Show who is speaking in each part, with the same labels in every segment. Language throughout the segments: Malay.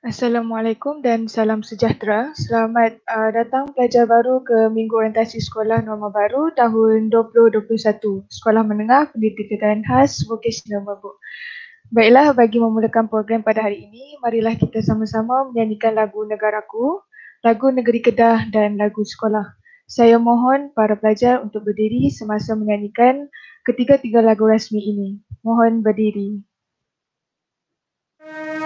Speaker 1: Assalamualaikum dan salam sejahtera. Selamat uh, datang pelajar baru ke Minggu Orientasi Sekolah Norma Baru tahun 2021 Sekolah Menengah Pendidikan Khas Vocational bu. Baiklah, bagi memulakan program pada hari ini, marilah kita sama-sama menyanyikan lagu Negaraku, lagu Negeri Kedah dan lagu Sekolah. Saya mohon para pelajar untuk berdiri semasa menyanyikan ketiga-tiga lagu rasmi ini. Mohon berdiri. Thank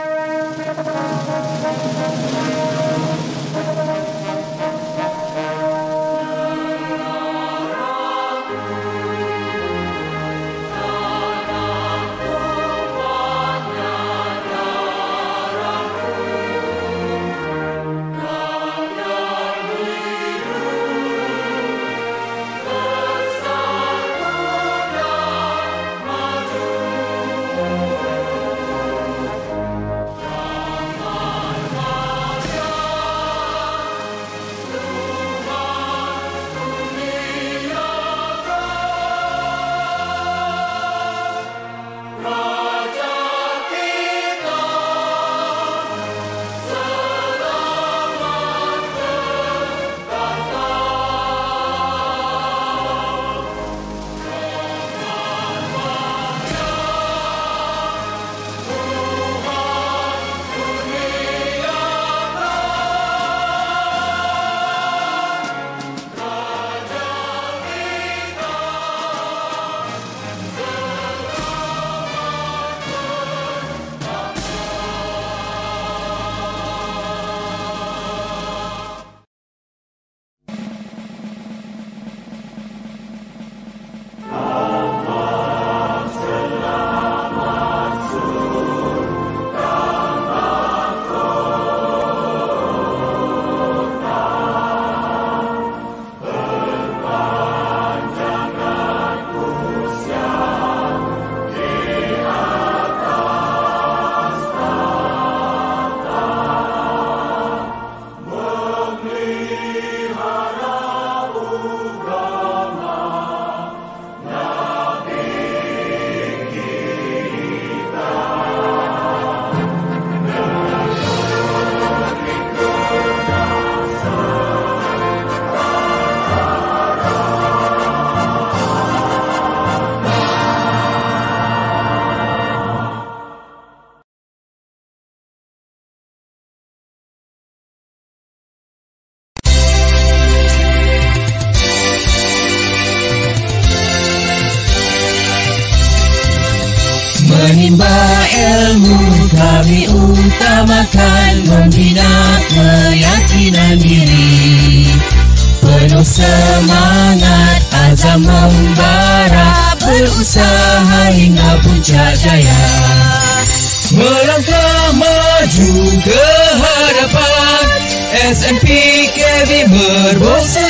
Speaker 2: SMP SMPKB berbosa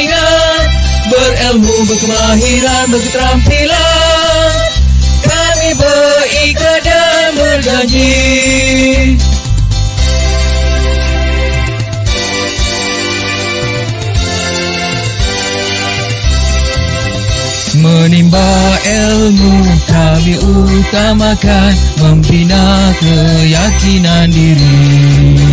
Speaker 2: ingat Berilmu, berkemahiran, berketerampilan Kami berikat dan berjanji Menimba ilmu kami utamakan Membina keyakinan diri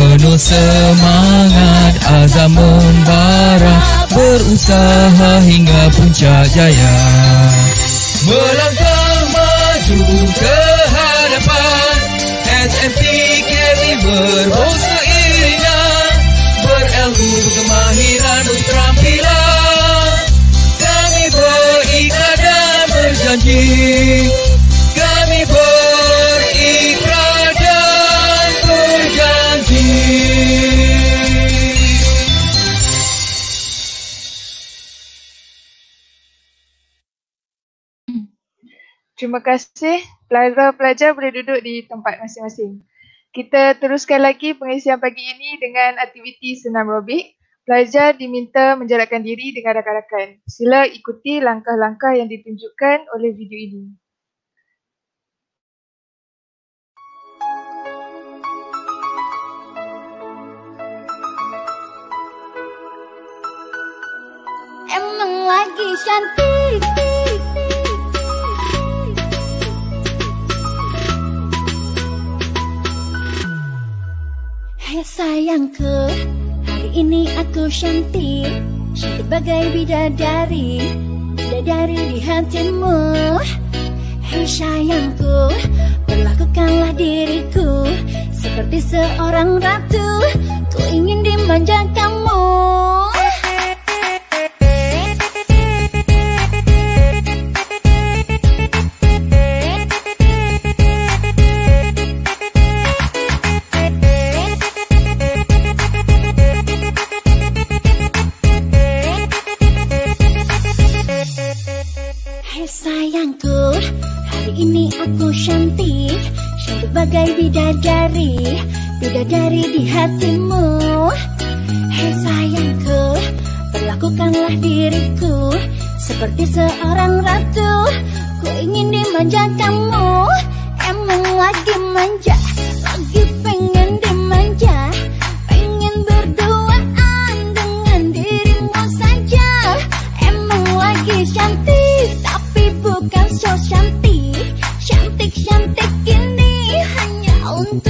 Speaker 2: Penuh semangat Azam membara Berusaha hingga puncak jaya Melangkah maju ke hadapan SMP Kami berhos keinginan Berelmu kemahiran keterampilan Kami berikat berjanji
Speaker 1: terima kasih. Pelajar-pelajar boleh duduk di tempat masing-masing. Kita teruskan lagi pengisian pagi ini dengan aktiviti senam aerobik. Pelajar diminta menjarakkan diri dengan rakan-rakan. Sila ikuti langkah-langkah yang ditunjukkan oleh video ini.
Speaker 2: Emang lagi cantik Hai sayangku, hari ini aku cantik Cantik bagai bidadari, bidadari di hatimu Hai sayangku, perlakukanlah diriku Seperti seorang ratu, ku ingin dimanjakanmu Hai Sayangku, Hari ini aku cantik Cantik bagai bidadari Bidadari di hatimu Hei sayangku Perlakukanlah diriku Seperti seorang ratu Ku ingin dimanjakanmu Emang lagi manja Ponte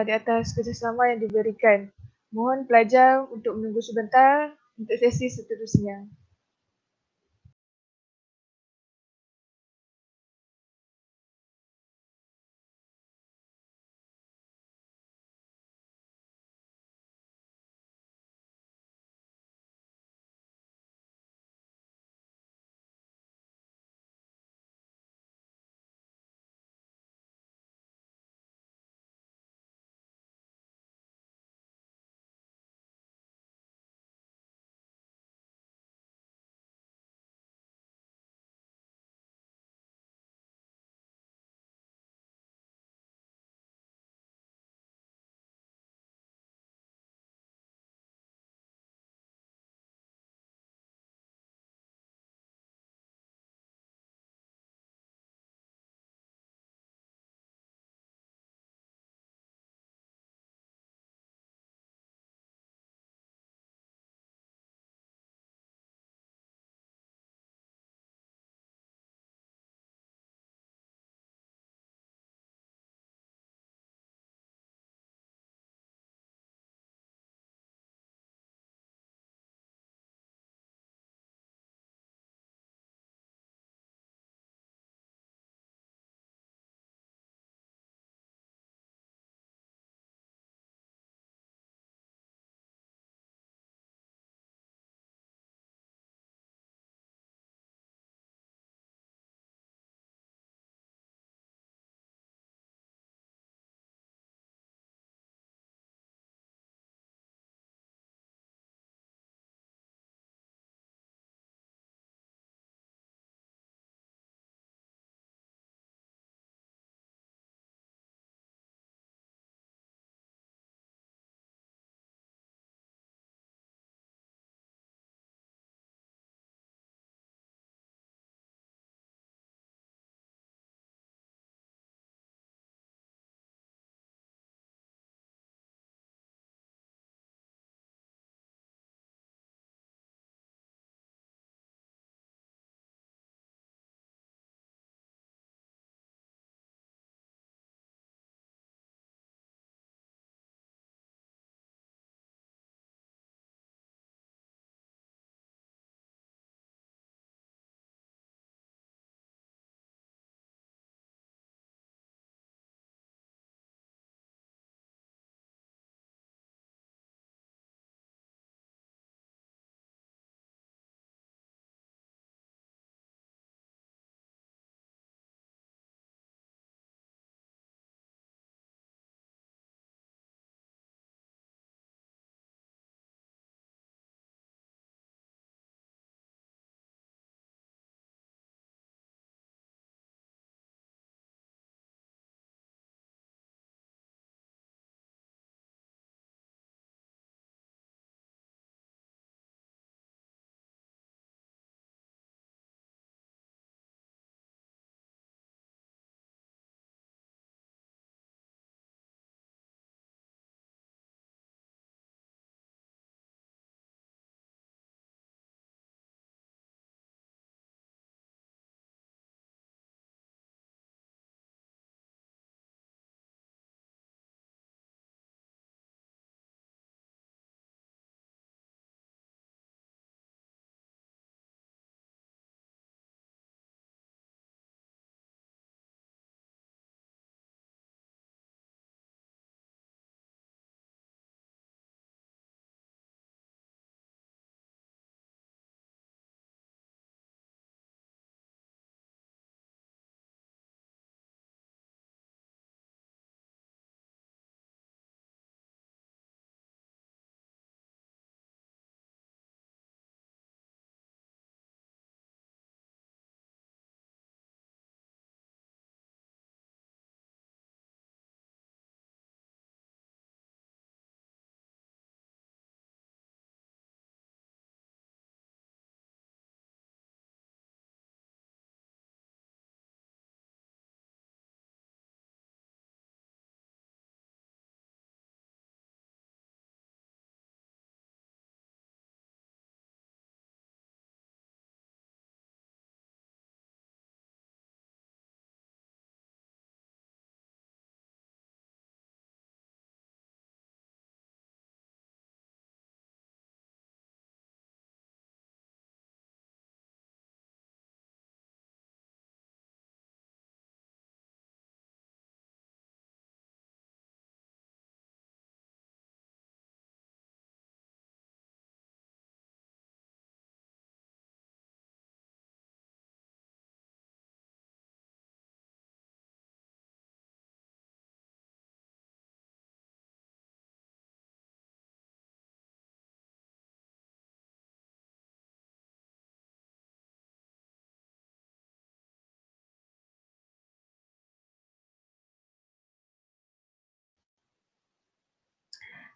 Speaker 1: uh, di atas kerjasama yang diberikan. Mohon pelajar untuk menunggu sebentar untuk sesi seterusnya.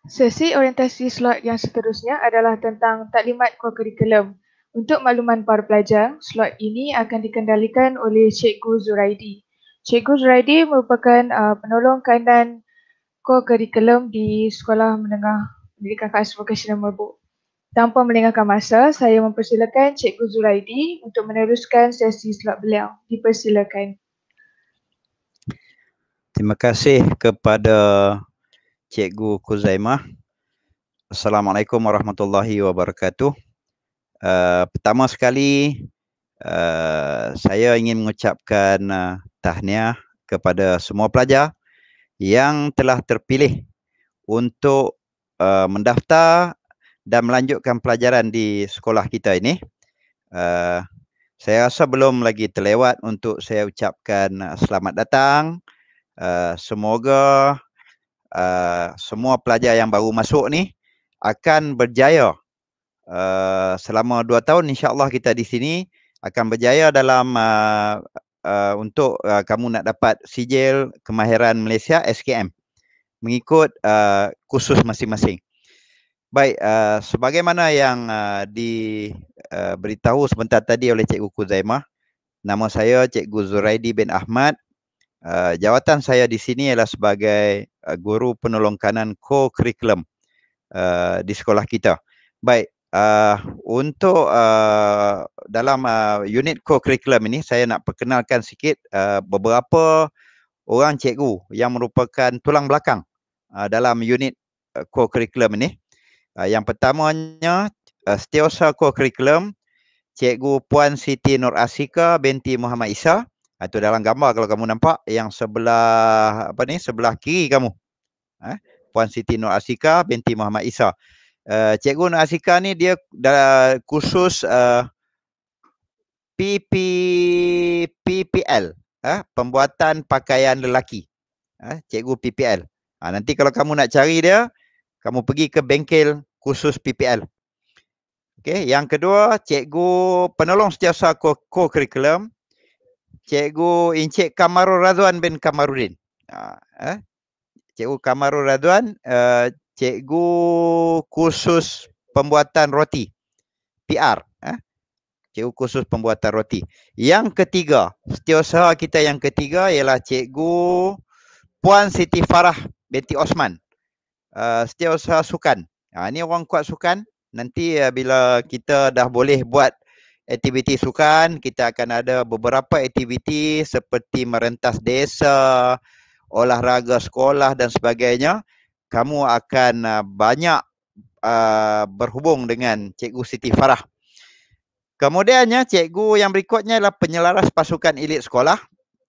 Speaker 1: Sesi orientasi slot yang seterusnya adalah tentang taklimat kurikulum. Untuk makluman para pelajar, slot ini akan dikendalikan oleh Cikgu Zuraidi. Cikgu Zuraidi merupakan uh, penolong kandan kurikulum di Sekolah Menengah Pendidikan Khas Vocational Merbuk. Tanpa melengahkan masa, saya mempersilakan Cikgu Zuraidi untuk meneruskan sesi slot beliau. Dipersilakan.
Speaker 3: Terima kasih kepada Cikgu Kuzaimah. Assalamualaikum warahmatullahi wabarakatuh. Uh, pertama sekali, uh, saya ingin mengucapkan uh, tahniah kepada semua pelajar yang telah terpilih untuk uh, mendaftar dan melanjutkan pelajaran di sekolah kita ini. Uh, saya rasa belum lagi terlewat untuk saya ucapkan selamat datang. Uh, semoga uh, semua pelajar yang baru masuk ni akan berjaya uh, selama dua tahun insyaAllah kita di sini akan berjaya dalam uh, uh, untuk uh, kamu nak dapat sijil kemahiran Malaysia SKM mengikut uh, kursus masing-masing. Baik, uh, sebagaimana yang uh, diberitahu uh, sebentar tadi oleh Cikgu Kuzaimah, nama saya Cikgu Zuraidi bin Ahmad. Uh, jawatan saya di sini ialah sebagai Uh, guru penolong kanan co-curriculum uh, di sekolah kita. Baik, uh, untuk uh, dalam uh, unit co-curriculum ini saya nak perkenalkan sikit uh, beberapa orang cikgu yang merupakan tulang belakang uh, dalam unit uh, co-curriculum ini. Uh, yang pertamanya uh, setiausaha co-curriculum Cikgu Puan Siti Nur Asika binti Muhammad Isa itu dalam gambar kalau kamu nampak yang sebelah apa ni sebelah kiri kamu. Eh? Puan Siti Nur Asika binti Muhammad Isa. Uh, Cikgu Nur Asika ni dia dalam kursus uh, PP, PPL. Eh? Ha? Pembuatan pakaian lelaki. Eh? Cikgu PPL. Ha, nanti kalau kamu nak cari dia, kamu pergi ke bengkel khusus PPL. Okay. Yang kedua, Cikgu Penolong Setiausaha Co-Curriculum. Cikgu Encik Kamarul Radwan bin Kamarudin. Uh, eh? Cikgu Kamarul Radwan, uh, eh, cikgu kursus pembuatan roti. PR. Eh? Cikgu kursus pembuatan roti. Yang ketiga, setiausaha kita yang ketiga ialah cikgu Puan Siti Farah binti Osman. Uh, setiausaha sukan. Ha, ini orang kuat sukan. Nanti uh, bila kita dah boleh buat aktiviti sukan kita akan ada beberapa aktiviti seperti merentas desa olahraga sekolah dan sebagainya kamu akan uh, banyak uh, berhubung dengan cikgu Siti Farah kemudiannya cikgu yang berikutnya adalah penyelaras pasukan elit sekolah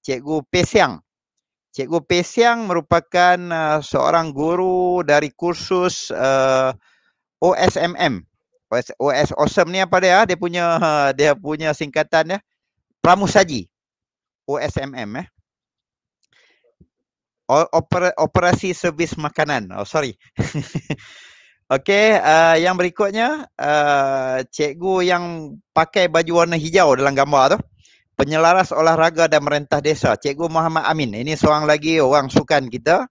Speaker 3: cikgu Pesiang cikgu Pesiang merupakan uh, seorang guru dari kursus uh, OSMM OS Awesome ni apa dia? Ah? Dia punya ha, dia punya singkatan dia Pramusaji. OSMM eh. Oper, operasi servis makanan. Oh sorry. Okey, uh, yang berikutnya uh, cikgu yang pakai baju warna hijau dalam gambar tu. Penyelaras olahraga dan merentah desa, Cikgu Muhammad Amin. Ini seorang lagi orang sukan kita.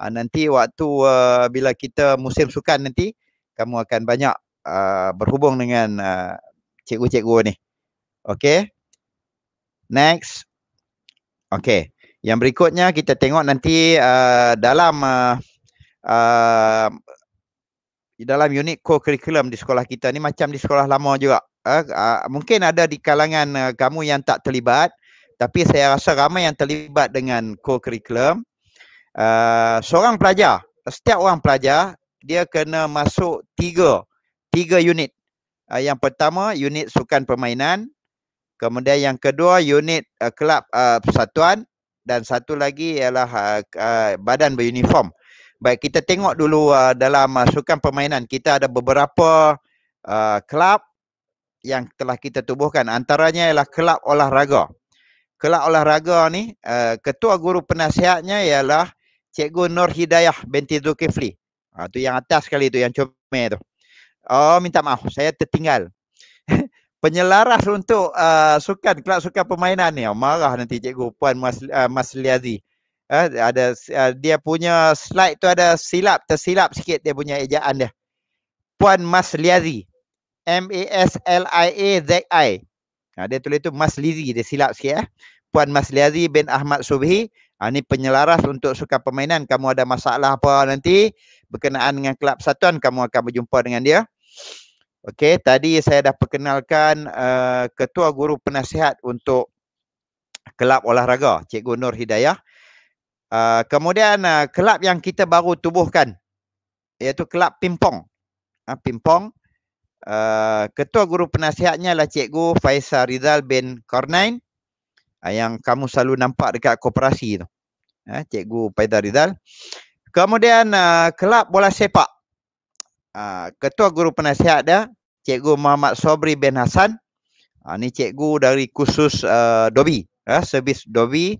Speaker 3: Uh, nanti waktu uh, bila kita musim sukan nanti kamu akan banyak uh, berhubung dengan uh, cikgu-cikgu ni. Okay. Next. Okay. Yang berikutnya kita tengok nanti uh, dalam uh, uh, dalam unit co-curriculum di sekolah kita ni macam di sekolah lama juga. Uh, uh, mungkin ada di kalangan uh, kamu yang tak terlibat tapi saya rasa ramai yang terlibat dengan co-curriculum. Uh, seorang pelajar, setiap orang pelajar dia kena masuk tiga uh, tiga unit. Uh, yang pertama unit sukan permainan, kemudian yang kedua unit uh, kelab uh, persatuan dan satu lagi ialah uh, uh, badan beruniform. Baik kita tengok dulu uh, dalam uh, sukan permainan kita ada beberapa uh, kelab yang telah kita tubuhkan antaranya ialah kelab olahraga. Kelab olahraga ni uh, ketua guru penasihatnya ialah Cikgu Nur Hidayah binti Zulkifli. Ah uh, yang atas sekali tu yang comel tu. Oh minta maaf saya tertinggal. Penyelaras untuk uh, sukan kelab sukan permainan ni oh, marah nanti cikgu puan Mas uh, Mas Liazi. Uh, ada uh, dia punya slide tu ada silap tersilap sikit dia punya ejaan dia. Puan Mas Liazi. M A S L I A Z I. Ha, dia tulis tu Mas Lizi dia silap sikit eh. Puan Mas Liazi bin Ahmad Subhi. Ha, ni penyelaras untuk sukan permainan. Kamu ada masalah apa nanti berkenaan dengan kelab satuan kamu akan berjumpa dengan dia. Okey, tadi saya dah perkenalkan uh, ketua guru penasihat untuk kelab olahraga, Cikgu Nur Hidayah. Uh, kemudian uh, kelab yang kita baru tubuhkan iaitu kelab Pimpong. Ah uh, pingpong uh, ketua guru penasihatnya adalah Cikgu Faisal Rizal bin Kornain uh, yang kamu selalu nampak dekat koperasi tu. Uh, Cikgu Faisal Rizal. Kemudian uh, kelab bola sepak Ah, ketua guru penasihat dia Cikgu Muhammad Sobri bin Hasan. Uh, ah, ni cikgu dari khusus uh, Dobi, ya, uh, servis Dobi.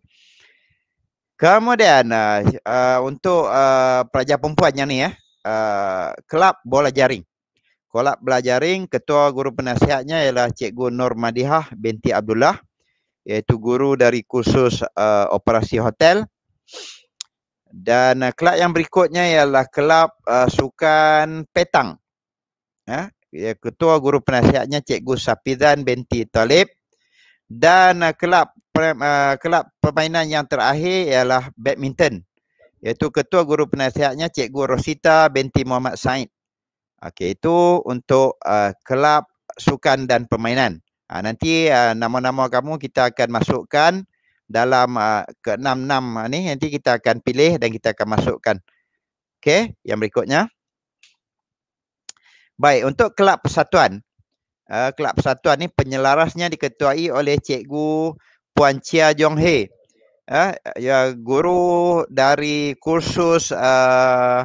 Speaker 3: Kemudian uh, uh, untuk uh, pelajar perempuan yang ni ya, uh, kelab bola jaring. Kelab bola jaring ketua guru penasihatnya ialah Cikgu Nur Madihah binti Abdullah iaitu guru dari khusus uh, operasi hotel. Uh, dan uh, kelab yang berikutnya ialah kelab uh, sukan petang ha? ya ketua guru penasihatnya cikgu Sapidan binti Talib dan uh, kelab uh, kelab permainan yang terakhir ialah badminton iaitu ketua guru penasihatnya cikgu Rosita binti Muhammad Said okey itu untuk uh, kelab sukan dan permainan uh, nanti uh, nama-nama kamu kita akan masukkan dalam uh, ah, ke enam-enam ah, ni nanti kita akan pilih dan kita akan masukkan. Okey, yang berikutnya. Baik, untuk kelab persatuan. Uh, kelab persatuan ni penyelarasnya diketuai oleh Cikgu Puan Chia Jong Hei. Uh, ya, guru dari kursus uh,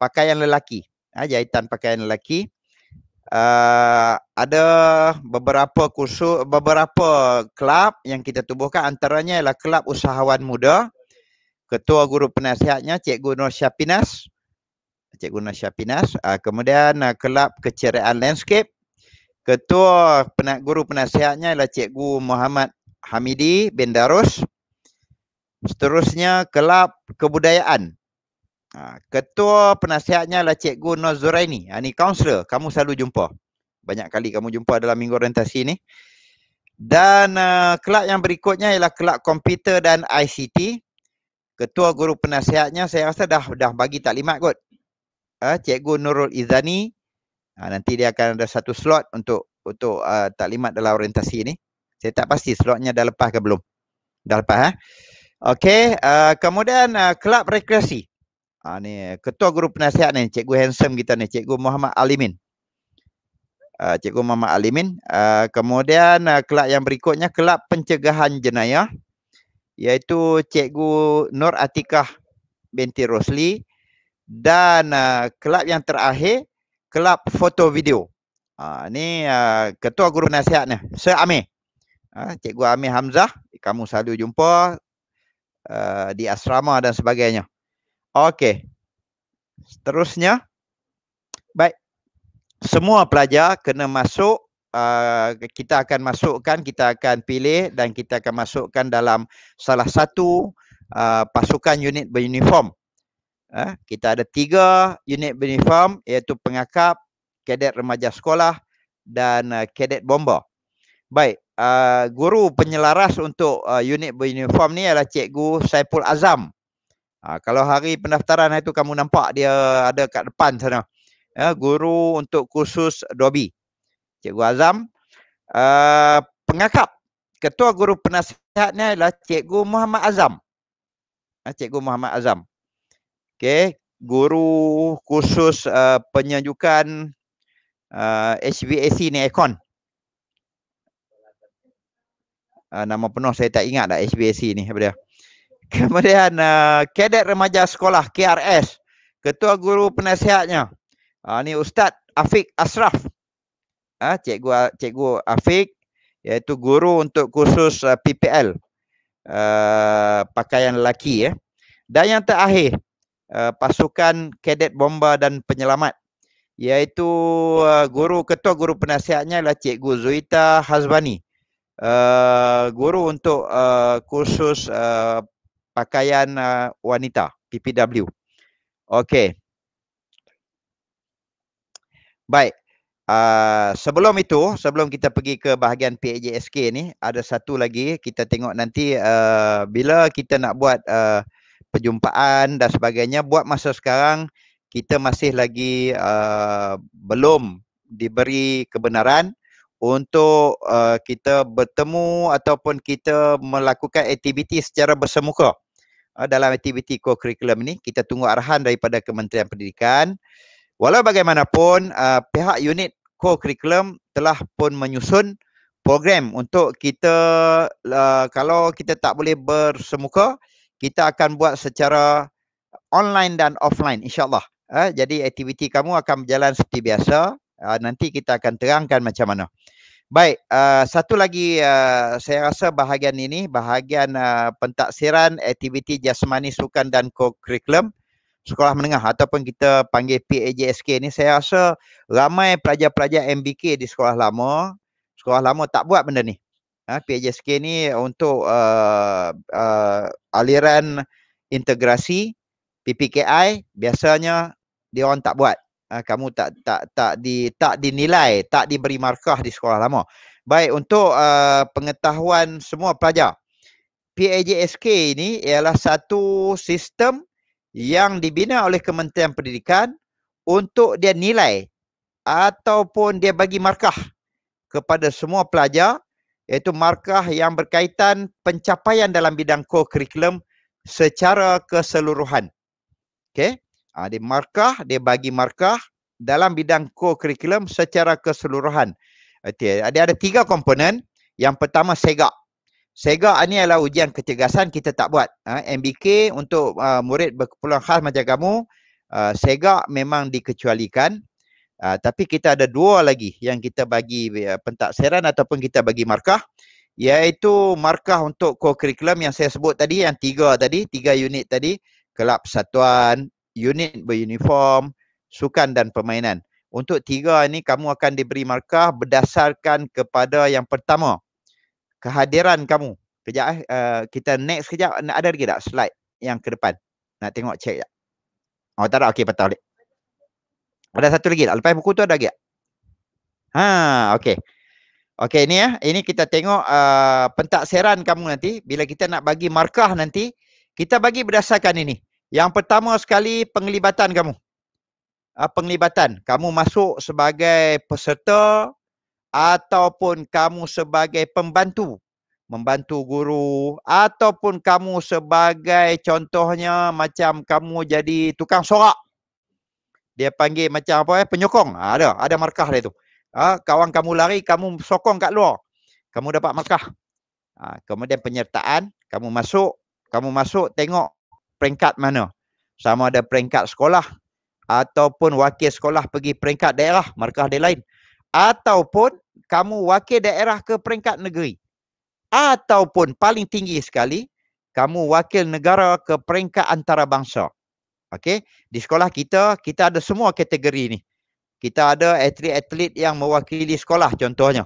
Speaker 3: pakaian lelaki. Uh, jahitan pakaian lelaki uh, ada beberapa kursus beberapa kelab yang kita tubuhkan antaranya ialah kelab usahawan muda ketua guru penasihatnya cikgu Nur Syapinas cikgu Nur Syapinas uh, ah, kemudian uh, kelab keceriaan landscape ketua penak guru penasihatnya ialah cikgu Muhammad Hamidi bin Darus seterusnya kelab kebudayaan Ha, ketua penasihatnya adalah Cikgu Nozuraini. Ha, ni kaunselor. Kamu selalu jumpa. Banyak kali kamu jumpa dalam minggu orientasi ni. Dan uh, eh, kelab yang berikutnya ialah kelab komputer dan ICT. Ketua guru penasihatnya saya rasa dah dah bagi taklimat kot. Ha, Cikgu Nurul Izzani. Ha, nanti dia akan ada satu slot untuk untuk uh, taklimat dalam orientasi ni. Saya tak pasti slotnya dah lepas ke belum. Dah lepas ha? Okey, uh, kemudian uh, kelab rekreasi. Uh, ha, ni ketua guru penasihat ni cikgu handsome kita ni cikgu Muhammad Alimin uh, cikgu Muhammad Alimin uh, kemudian uh, kelab yang berikutnya kelab pencegahan jenayah iaitu cikgu Nur Atikah binti Rosli dan uh, kelab yang terakhir kelab foto video ha, ni uh, ketua guru penasihatnya Sir Amir uh, cikgu Amir Hamzah kamu selalu jumpa Uh, di asrama dan sebagainya. Okey. Seterusnya. Baik. Semua pelajar kena masuk. Uh, kita akan masukkan, kita akan pilih dan kita akan masukkan dalam salah satu uh, pasukan unit beruniform. Uh, kita ada tiga unit beruniform iaitu pengakap, kadet remaja sekolah dan uh, kadet bomber. Baik, uh, guru penyelaras untuk uh, unit beruniform ni adalah Cikgu Saiful Azam. Ha, kalau hari pendaftaran itu eh, kamu nampak dia ada kat depan sana. Ya, guru untuk kursus Dobi. Cikgu Azam. Uh, pengakap. Ketua guru penasihatnya adalah Cikgu Muhammad Azam. Ha, Cikgu Muhammad Azam. Okey. Guru kursus uh, penyajukan uh, HVAC ni aircon. Uh, nama penuh saya tak ingat dah HVAC ni. Apa dia? Kemudian uh, Kadet Remaja Sekolah KRS Ketua Guru Penasihatnya uh, ni Ustaz Afiq Asraf uh, ah, Cikgu Cikgu Afiq iaitu guru untuk kursus uh, eh, PPL uh, eh, pakaian lelaki ya. Eh. Dan yang terakhir uh, pasukan kadet bomba dan penyelamat iaitu uh, guru ketua guru penasihatnya ialah cikgu Zuita Hazbani. Uh, guru untuk uh, kursus uh, pakaian uh, wanita PPW. Okey. Baik. Uh, sebelum itu, sebelum kita pergi ke bahagian PAJSK ni, ada satu lagi kita tengok nanti uh, bila kita nak buat uh, perjumpaan dan sebagainya, buat masa sekarang kita masih lagi uh, belum diberi kebenaran untuk uh, kita bertemu ataupun kita melakukan aktiviti secara bersemuka uh, dalam aktiviti co-curriculum ini kita tunggu arahan daripada Kementerian Pendidikan walau bagaimanapun uh, pihak unit co-curriculum telah pun menyusun program untuk kita uh, kalau kita tak boleh bersemuka kita akan buat secara online dan offline insyaallah eh jadi aktiviti kamu akan berjalan seperti biasa uh, nanti kita akan terangkan macam mana Baik, uh, satu lagi uh, saya rasa bahagian ini bahagian uh, pentaksiran aktiviti jasmani sukan dan kurikulum sekolah menengah ataupun kita panggil PAJSK ini saya rasa ramai pelajar-pelajar MBK di sekolah lama, sekolah lama tak buat benda ni. Ha, PAJSK ni untuk uh, uh, aliran integrasi PPKI biasanya dia orang tak buat uh, kamu tak tak tak di tak dinilai, tak diberi markah di sekolah lama. Baik untuk uh, pengetahuan semua pelajar. PAJSK ini ialah satu sistem yang dibina oleh Kementerian Pendidikan untuk dia nilai ataupun dia bagi markah kepada semua pelajar iaitu markah yang berkaitan pencapaian dalam bidang kurikulum secara keseluruhan. Okey. Ha, dia markah, dia bagi markah dalam bidang co-curriculum secara keseluruhan. Dia ada, ada tiga komponen. Yang pertama segak. Segak ini adalah ujian kecergasan kita tak buat. Ha, MBK untuk uh, murid berkepulauan khas macam kamu, uh, segak memang dikecualikan. Uh, tapi kita ada dua lagi yang kita bagi uh, eh, pentaksiran ataupun kita bagi markah iaitu markah untuk co-curriculum yang saya sebut tadi yang tiga tadi, tiga unit tadi kelab satuan, unit beruniform, sukan dan permainan. Untuk tiga ini kamu akan diberi markah berdasarkan kepada yang pertama. Kehadiran kamu. Kejap eh. Uh, kita next kejap. Ada lagi tak slide yang ke depan? Nak tengok check tak? Oh tak ada. Okey patah balik. Ada satu lagi tak? Lepas buku tu ada lagi tak? Ha, okey. Okey ini ya. Eh. Ini kita tengok uh, eh, pentaksiran kamu nanti. Bila kita nak bagi markah nanti. Kita bagi berdasarkan ini. Yang pertama sekali penglibatan kamu. Uh, penglibatan. Kamu masuk sebagai peserta ataupun kamu sebagai pembantu. Membantu guru ataupun kamu sebagai contohnya macam kamu jadi tukang sorak. Dia panggil macam apa eh? Penyokong. Ha, ada. Ada markah dia tu. Ha, kawan kamu lari, kamu sokong kat luar. Kamu dapat markah. Ha, kemudian penyertaan. Kamu masuk. Kamu masuk tengok peringkat mana. Sama ada peringkat sekolah ataupun wakil sekolah pergi peringkat daerah, markah dia lain. Ataupun kamu wakil daerah ke peringkat negeri. Ataupun paling tinggi sekali, kamu wakil negara ke peringkat antarabangsa. Okey, di sekolah kita, kita ada semua kategori ni. Kita ada atlet-atlet yang mewakili sekolah contohnya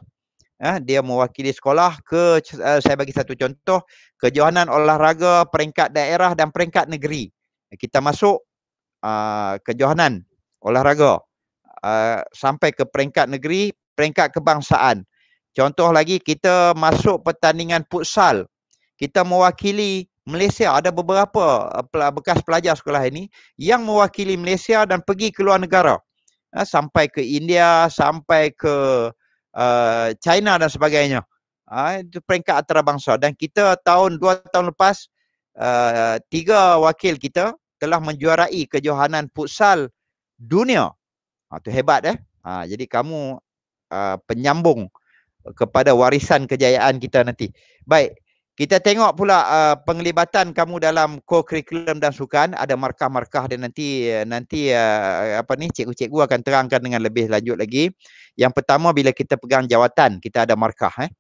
Speaker 3: eh, dia mewakili sekolah ke uh, saya bagi satu contoh kejohanan olahraga peringkat daerah dan peringkat negeri kita masuk uh, kejohanan olahraga uh, sampai ke peringkat negeri peringkat kebangsaan contoh lagi kita masuk pertandingan futsal kita mewakili Malaysia ada beberapa eh, bekas pelajar sekolah ini yang mewakili Malaysia dan pergi ke luar negara ha, sampai ke India sampai ke uh, China dan sebagainya. Uh, itu peringkat antarabangsa dan kita tahun dua tahun lepas uh, tiga wakil kita telah menjuarai kejohanan futsal dunia. Itu ha, hebat eh. Uh, jadi kamu uh, penyambung kepada warisan kejayaan kita nanti. Baik, kita tengok pula uh, penglibatan kamu dalam co-curriculum dan sukan ada markah-markah dia nanti uh, nanti uh, apa ni cikgu-cikgu akan terangkan dengan lebih lanjut lagi. Yang pertama bila kita pegang jawatan kita ada markah eh.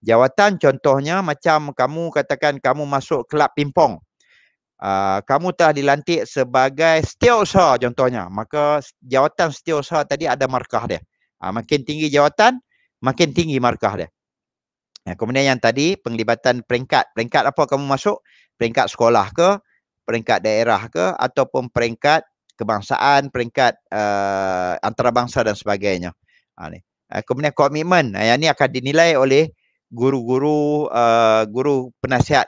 Speaker 3: Jawatan contohnya macam kamu katakan kamu masuk kelab pimpong, Uh, kamu telah dilantik sebagai setiausaha contohnya. Maka jawatan setiausaha tadi ada markah dia. Uh, makin tinggi jawatan makin tinggi markah dia. Ya, kemudian yang tadi penglibatan peringkat. Peringkat apa kamu masuk? Peringkat sekolah ke? Peringkat daerah ke? Ataupun peringkat kebangsaan, peringkat uh, antarabangsa dan sebagainya. Ha, ni. Eh, kemudian komitmen. Yang ini akan dinilai oleh guru-guru, uh, guru penasihat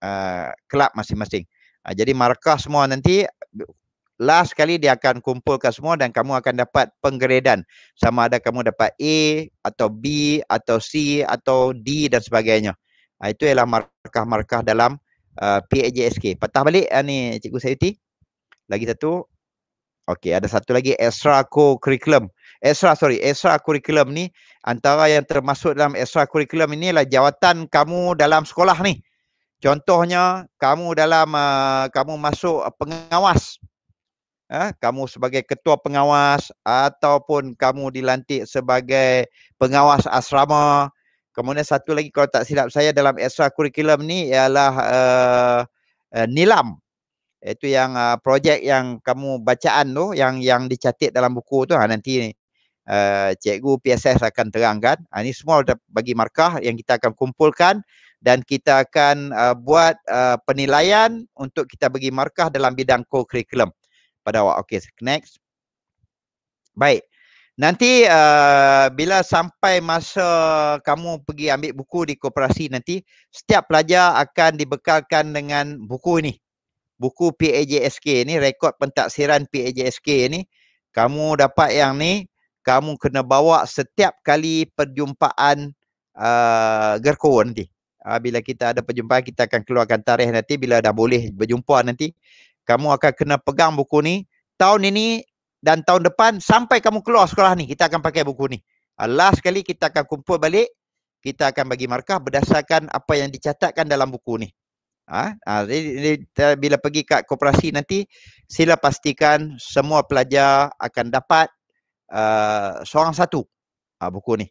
Speaker 3: uh, kelab masing-masing. Uh, jadi markah semua nanti last sekali dia akan kumpulkan semua dan kamu akan dapat penggeredan sama ada kamu dapat A atau B atau C atau D dan sebagainya. Ha, itu ialah markah-markah dalam uh, PAJSK. Patah balik uh, ni Cikgu Sayuti. Lagi satu. Okey, ada satu lagi extra co-curriculum. Extra sorry, extra curriculum ni antara yang termasuk dalam extra curriculum ini ialah jawatan kamu dalam sekolah ni. Contohnya kamu dalam uh, kamu masuk pengawas Ha, kamu sebagai ketua pengawas ataupun kamu dilantik sebagai pengawas asrama. Kemudian satu lagi kalau tak silap saya dalam extra curriculum ni ialah uh, uh, nilam. Itu yang uh, projek yang kamu bacaan tu yang yang dicatat dalam buku tu ha, nanti ni. Uh, cikgu PSS akan terangkan. Ha, ini semua sudah bagi markah yang kita akan kumpulkan dan kita akan uh, buat uh, penilaian untuk kita bagi markah dalam bidang co-curriculum. Pada awak. Okay, next. Baik. Nanti uh, bila sampai masa kamu pergi ambil buku di koperasi nanti, setiap pelajar akan dibekalkan dengan buku ini. Buku PAJSK ini, rekod pentaksiran PAJSK ini. Kamu dapat yang ni, kamu kena bawa setiap kali perjumpaan uh, Gerko nanti. Uh, bila kita ada perjumpaan, kita akan keluarkan tarikh nanti bila dah boleh berjumpa nanti kamu akan kena pegang buku ni tahun ini dan tahun depan sampai kamu keluar sekolah ni kita akan pakai buku ni. Ah, last sekali kita akan kumpul balik, kita akan bagi markah berdasarkan apa yang dicatatkan dalam buku ni. Ha? Ha, jadi bila pergi kat koperasi nanti sila pastikan semua pelajar akan dapat uh, seorang satu uh, buku ni.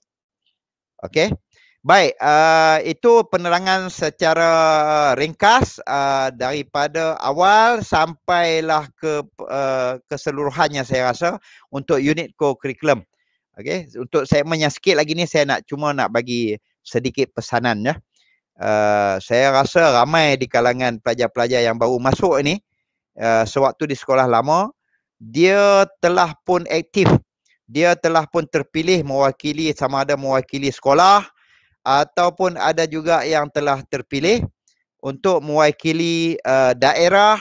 Speaker 3: Okay. Baik, uh, itu penerangan secara ringkas uh, daripada awal sampailah ke uh, keseluruhannya saya rasa untuk unit co-curriculum. Okey, untuk segmen yang sikit lagi ni saya nak cuma nak bagi sedikit pesanan ya. Uh, saya rasa ramai di kalangan pelajar-pelajar yang baru masuk ini uh, sewaktu di sekolah lama dia telah pun aktif. Dia telah pun terpilih mewakili sama ada mewakili sekolah ataupun ada juga yang telah terpilih untuk mewakili uh, daerah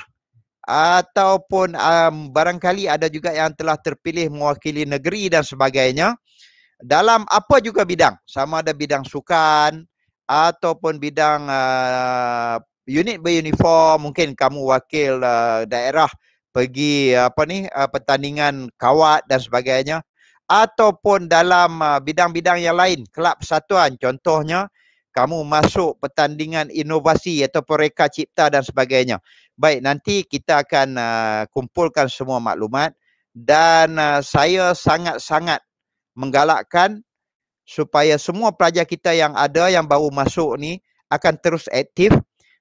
Speaker 3: ataupun um, barangkali ada juga yang telah terpilih mewakili negeri dan sebagainya dalam apa juga bidang sama ada bidang sukan ataupun bidang uh, unit beruniform mungkin kamu wakil uh, daerah pergi apa ni uh, pertandingan kawat dan sebagainya ataupun dalam uh, bidang-bidang yang lain kelab persatuan contohnya kamu masuk pertandingan inovasi atau pereka cipta dan sebagainya baik nanti kita akan uh, kumpulkan semua maklumat dan uh, saya sangat-sangat menggalakkan supaya semua pelajar kita yang ada yang baru masuk ni akan terus aktif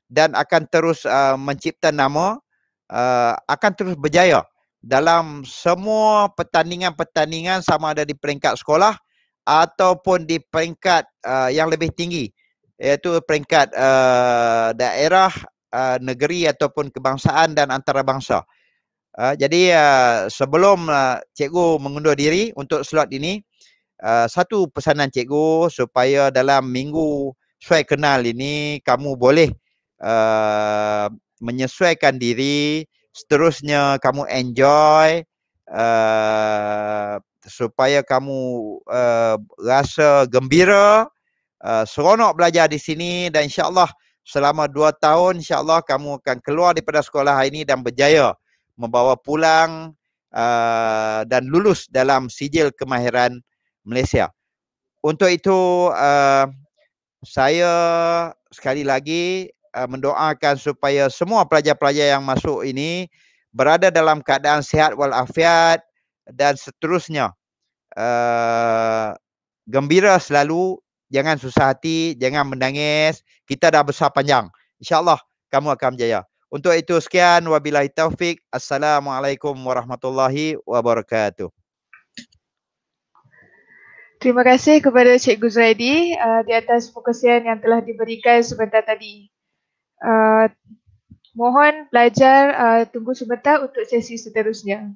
Speaker 3: dan akan terus uh, mencipta nama uh, akan terus berjaya dalam semua pertandingan-pertandingan sama ada di peringkat sekolah ataupun di peringkat uh, yang lebih tinggi iaitu peringkat uh, daerah, uh, negeri ataupun kebangsaan dan antarabangsa. Uh, jadi uh, sebelum uh, cikgu mengundur diri untuk slot ini uh, satu pesanan cikgu supaya dalam minggu sesuai kenal ini kamu boleh uh, menyesuaikan diri seterusnya kamu enjoy uh, supaya kamu uh, rasa gembira uh, seronok belajar di sini dan insyaallah selama dua tahun insyaallah kamu akan keluar daripada sekolah ini dan berjaya membawa pulang uh, dan lulus dalam sijil kemahiran Malaysia. Untuk itu uh, saya sekali lagi Eh, mendoakan supaya semua pelajar-pelajar yang masuk ini berada dalam keadaan sihat walafiat dan seterusnya. Uh, gembira selalu, jangan susah hati, jangan menangis. Kita dah besar panjang. InsyaAllah kamu akan berjaya. Untuk itu sekian. Wabillahi taufik. Assalamualaikum warahmatullahi wabarakatuh.
Speaker 1: Terima kasih kepada Cikgu Zaidi uh, eh, di atas fokusian yang telah diberikan sebentar tadi. Eh, mohon pelajar uh, eh, tunggu sebentar untuk sesi seterusnya.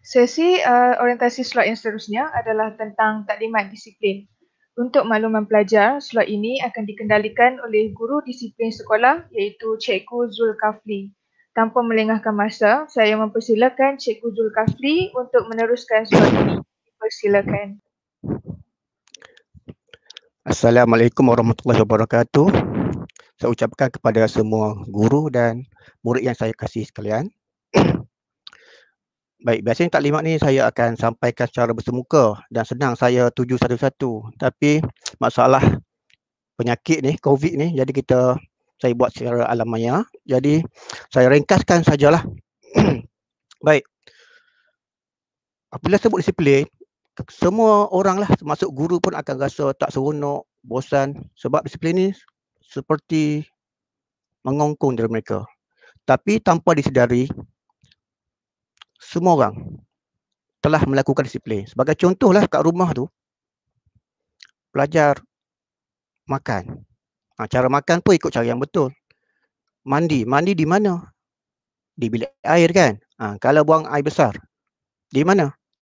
Speaker 1: Sesi uh, orientasi slot yang seterusnya adalah tentang taklimat disiplin. Untuk makluman pelajar, slot ini akan dikendalikan oleh guru disiplin sekolah iaitu Cikgu Zul Kafli. Tanpa melengahkan masa, saya mempersilakan Cikgu Zul Kafli untuk meneruskan slot ini. Dipersilakan.
Speaker 4: Assalamualaikum warahmatullahi wabarakatuh. Saya ucapkan kepada semua guru dan murid yang saya kasih sekalian. Baik, biasanya taklimat ni saya akan sampaikan secara bersemuka dan senang saya tuju satu-satu. Tapi masalah penyakit ni, COVID ni, jadi kita saya buat secara alam maya. Jadi saya ringkaskan sajalah. Baik. Apabila sebut disiplin, semua orang lah termasuk guru pun akan rasa tak seronok, bosan sebab disiplin ni seperti mengongkong dalam mereka. Tapi tanpa disedari, semua orang telah melakukan disiplin. Sebagai contohlah kat rumah tu, pelajar makan. Ha, cara makan pun ikut cara yang betul. Mandi. Mandi di mana? Di bilik air kan? Ha, kalau buang air besar, di mana?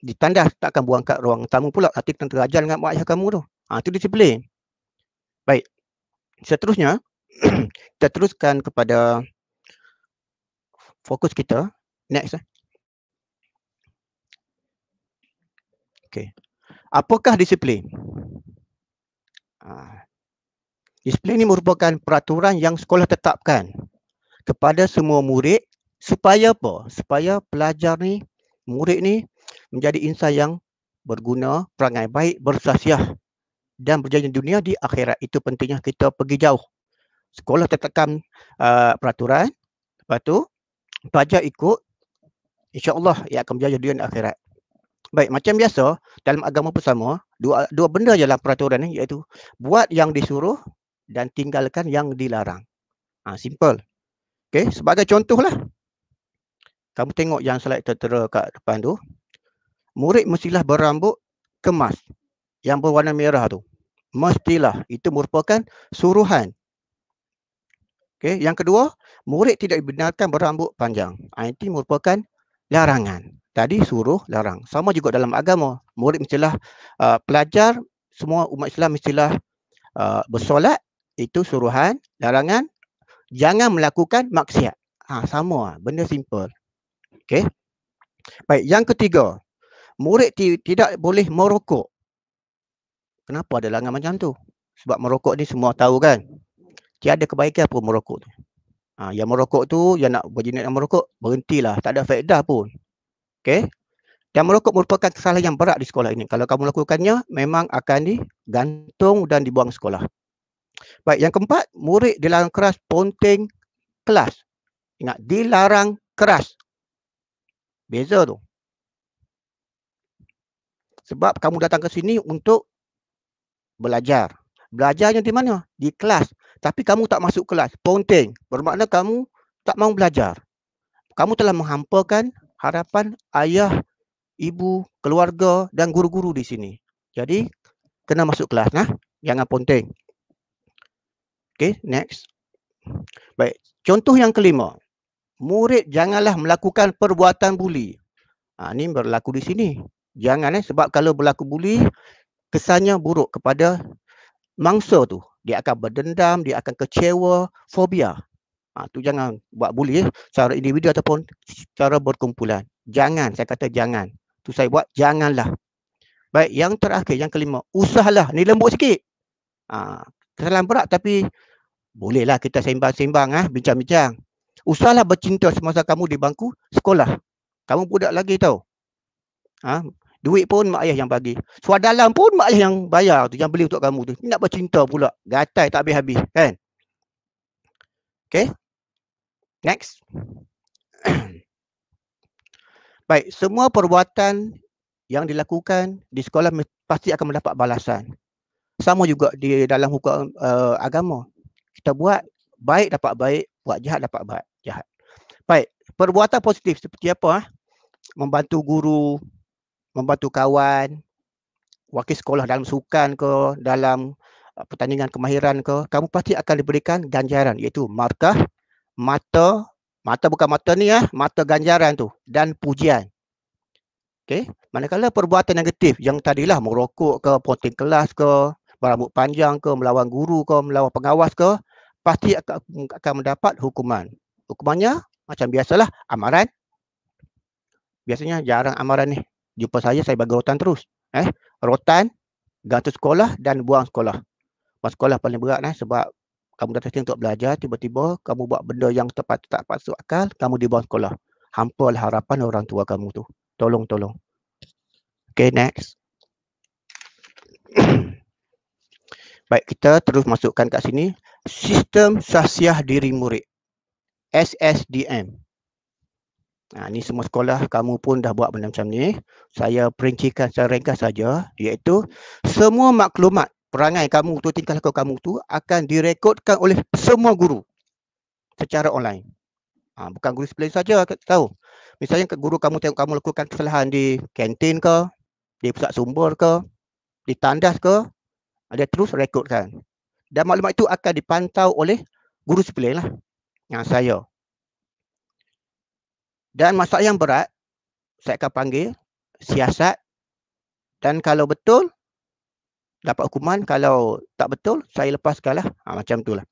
Speaker 4: Di tandas takkan buang kat ruang tamu pula. Nanti kena terajal dengan mak ayah kamu tu. Ha, itu disiplin. Baik. Seterusnya, kita teruskan kepada fokus kita. Next. Eh. Okay. Apakah disiplin? Ah. Disiplin ini merupakan peraturan yang sekolah tetapkan kepada semua murid supaya apa? Supaya pelajar ni, murid ni menjadi insan yang berguna, perangai baik, bersasiah dan berjaya di dunia di akhirat. Itu pentingnya kita pergi jauh. Sekolah tetapkan uh, peraturan, lepas tu pelajar ikut InsyaAllah ia akan berjaya di dunia di akhirat. Baik, macam biasa dalam agama pun sama, dua dua benda je lah peraturan ni iaitu buat yang disuruh dan tinggalkan yang dilarang. Ah ha, simple. Okay sebagai contoh lah. Kamu tengok yang slide tertera kat depan tu. Murid mestilah berambut kemas yang berwarna merah tu. Mestilah itu merupakan suruhan. Okay yang kedua, murid tidak dibenarkan berambut panjang. Ha, ini merupakan larangan. Tadi suruh larang. Sama juga dalam agama. Murid mestilah uh, pelajar, semua umat Islam mestilah uh, bersolat. Itu suruhan, larangan. Jangan melakukan maksiat. Ha, sama Benda simple. okey Baik. Yang ketiga. Murid t- tidak boleh merokok. Kenapa ada larangan macam tu? Sebab merokok ni semua tahu kan? Tiada kebaikan pun merokok tu. Ha, yang merokok tu, yang nak berjenis yang merokok, berhentilah. Tak ada faedah pun. Okay? Yang merokok merupakan kesalahan yang berat di sekolah ini. Kalau kamu lakukannya, memang akan digantung dan dibuang sekolah. Baik, yang keempat, murid dilarang keras ponting kelas. Ingat, dilarang keras. Beza tu. Sebab kamu datang ke sini untuk belajar. Belajarnya di mana? Di kelas tapi kamu tak masuk kelas. Ponteng. Bermakna kamu tak mahu belajar. Kamu telah menghampakan harapan ayah, ibu, keluarga dan guru-guru di sini. Jadi, kena masuk kelas. Nah, jangan ponteng. Okay, next. Baik, contoh yang kelima. Murid janganlah melakukan perbuatan buli. Ha, ini berlaku di sini. Jangan eh, sebab kalau berlaku buli, kesannya buruk kepada mangsa tu dia akan berdendam, dia akan kecewa, fobia. Ha, tu jangan buat bully eh, secara individu ataupun secara berkumpulan. Jangan, saya kata jangan. Tu saya buat, janganlah. Baik, yang terakhir, yang kelima, usahlah. Ni lembut sikit. Ha, kesalahan berat tapi bolehlah kita sembang-sembang, ah eh, bincang-bincang. Usahlah bercinta semasa kamu di bangku sekolah. Kamu budak lagi tau. Ha, Duit pun mak ayah yang bagi. Suara dalam pun mak ayah yang bayar tu, yang beli untuk kamu tu. Nak bercinta pula. Gatai tak habis-habis, kan? Okay. Next. Baik, semua perbuatan yang dilakukan di sekolah pasti akan mendapat balasan. Sama juga di dalam hukum uh, agama. Kita buat baik dapat baik, buat jahat dapat baik, jahat. Baik, perbuatan positif seperti apa? Ah? Membantu guru, membantu kawan, wakil sekolah dalam sukan ke, dalam uh, pertandingan kemahiran ke, kamu pasti akan diberikan ganjaran iaitu markah, mata, mata bukan mata ni ya, mata ganjaran tu dan pujian. Okey, manakala perbuatan negatif yang tadilah merokok ke, ponting kelas ke, berambut panjang ke, melawan guru ke, melawan pengawas ke, pasti akan mendapat hukuman. Hukumannya macam biasalah, amaran. Biasanya jarang amaran ni jumpa saya saya bagi rotan terus eh rotan gantung sekolah dan buang sekolah buang sekolah paling berat eh sebab kamu datang sini untuk belajar tiba-tiba kamu buat benda yang tepat tak masuk akal kamu dibuang sekolah hampalah harapan orang tua kamu tu tolong tolong Okay next baik kita terus masukkan kat sini sistem sahsiah diri murid SSDM Ha, ni semua sekolah kamu pun dah buat benda macam ni. Saya perincikan secara ringkas saja iaitu semua maklumat perangai kamu tu tingkah laku kamu tu akan direkodkan oleh semua guru secara online. Ha, bukan guru sekolah saja tahu. Misalnya guru kamu tengok kamu lakukan kesalahan di kantin ke, di pusat sumber ke, di tandas ke, dia terus rekodkan. Dan maklumat itu akan dipantau oleh guru sekolah lah. Yang ha, saya. Dan masalah yang berat, saya akan panggil siasat. Dan kalau betul, dapat hukuman. Kalau tak betul, saya lepaskanlah. Ha, macam itulah.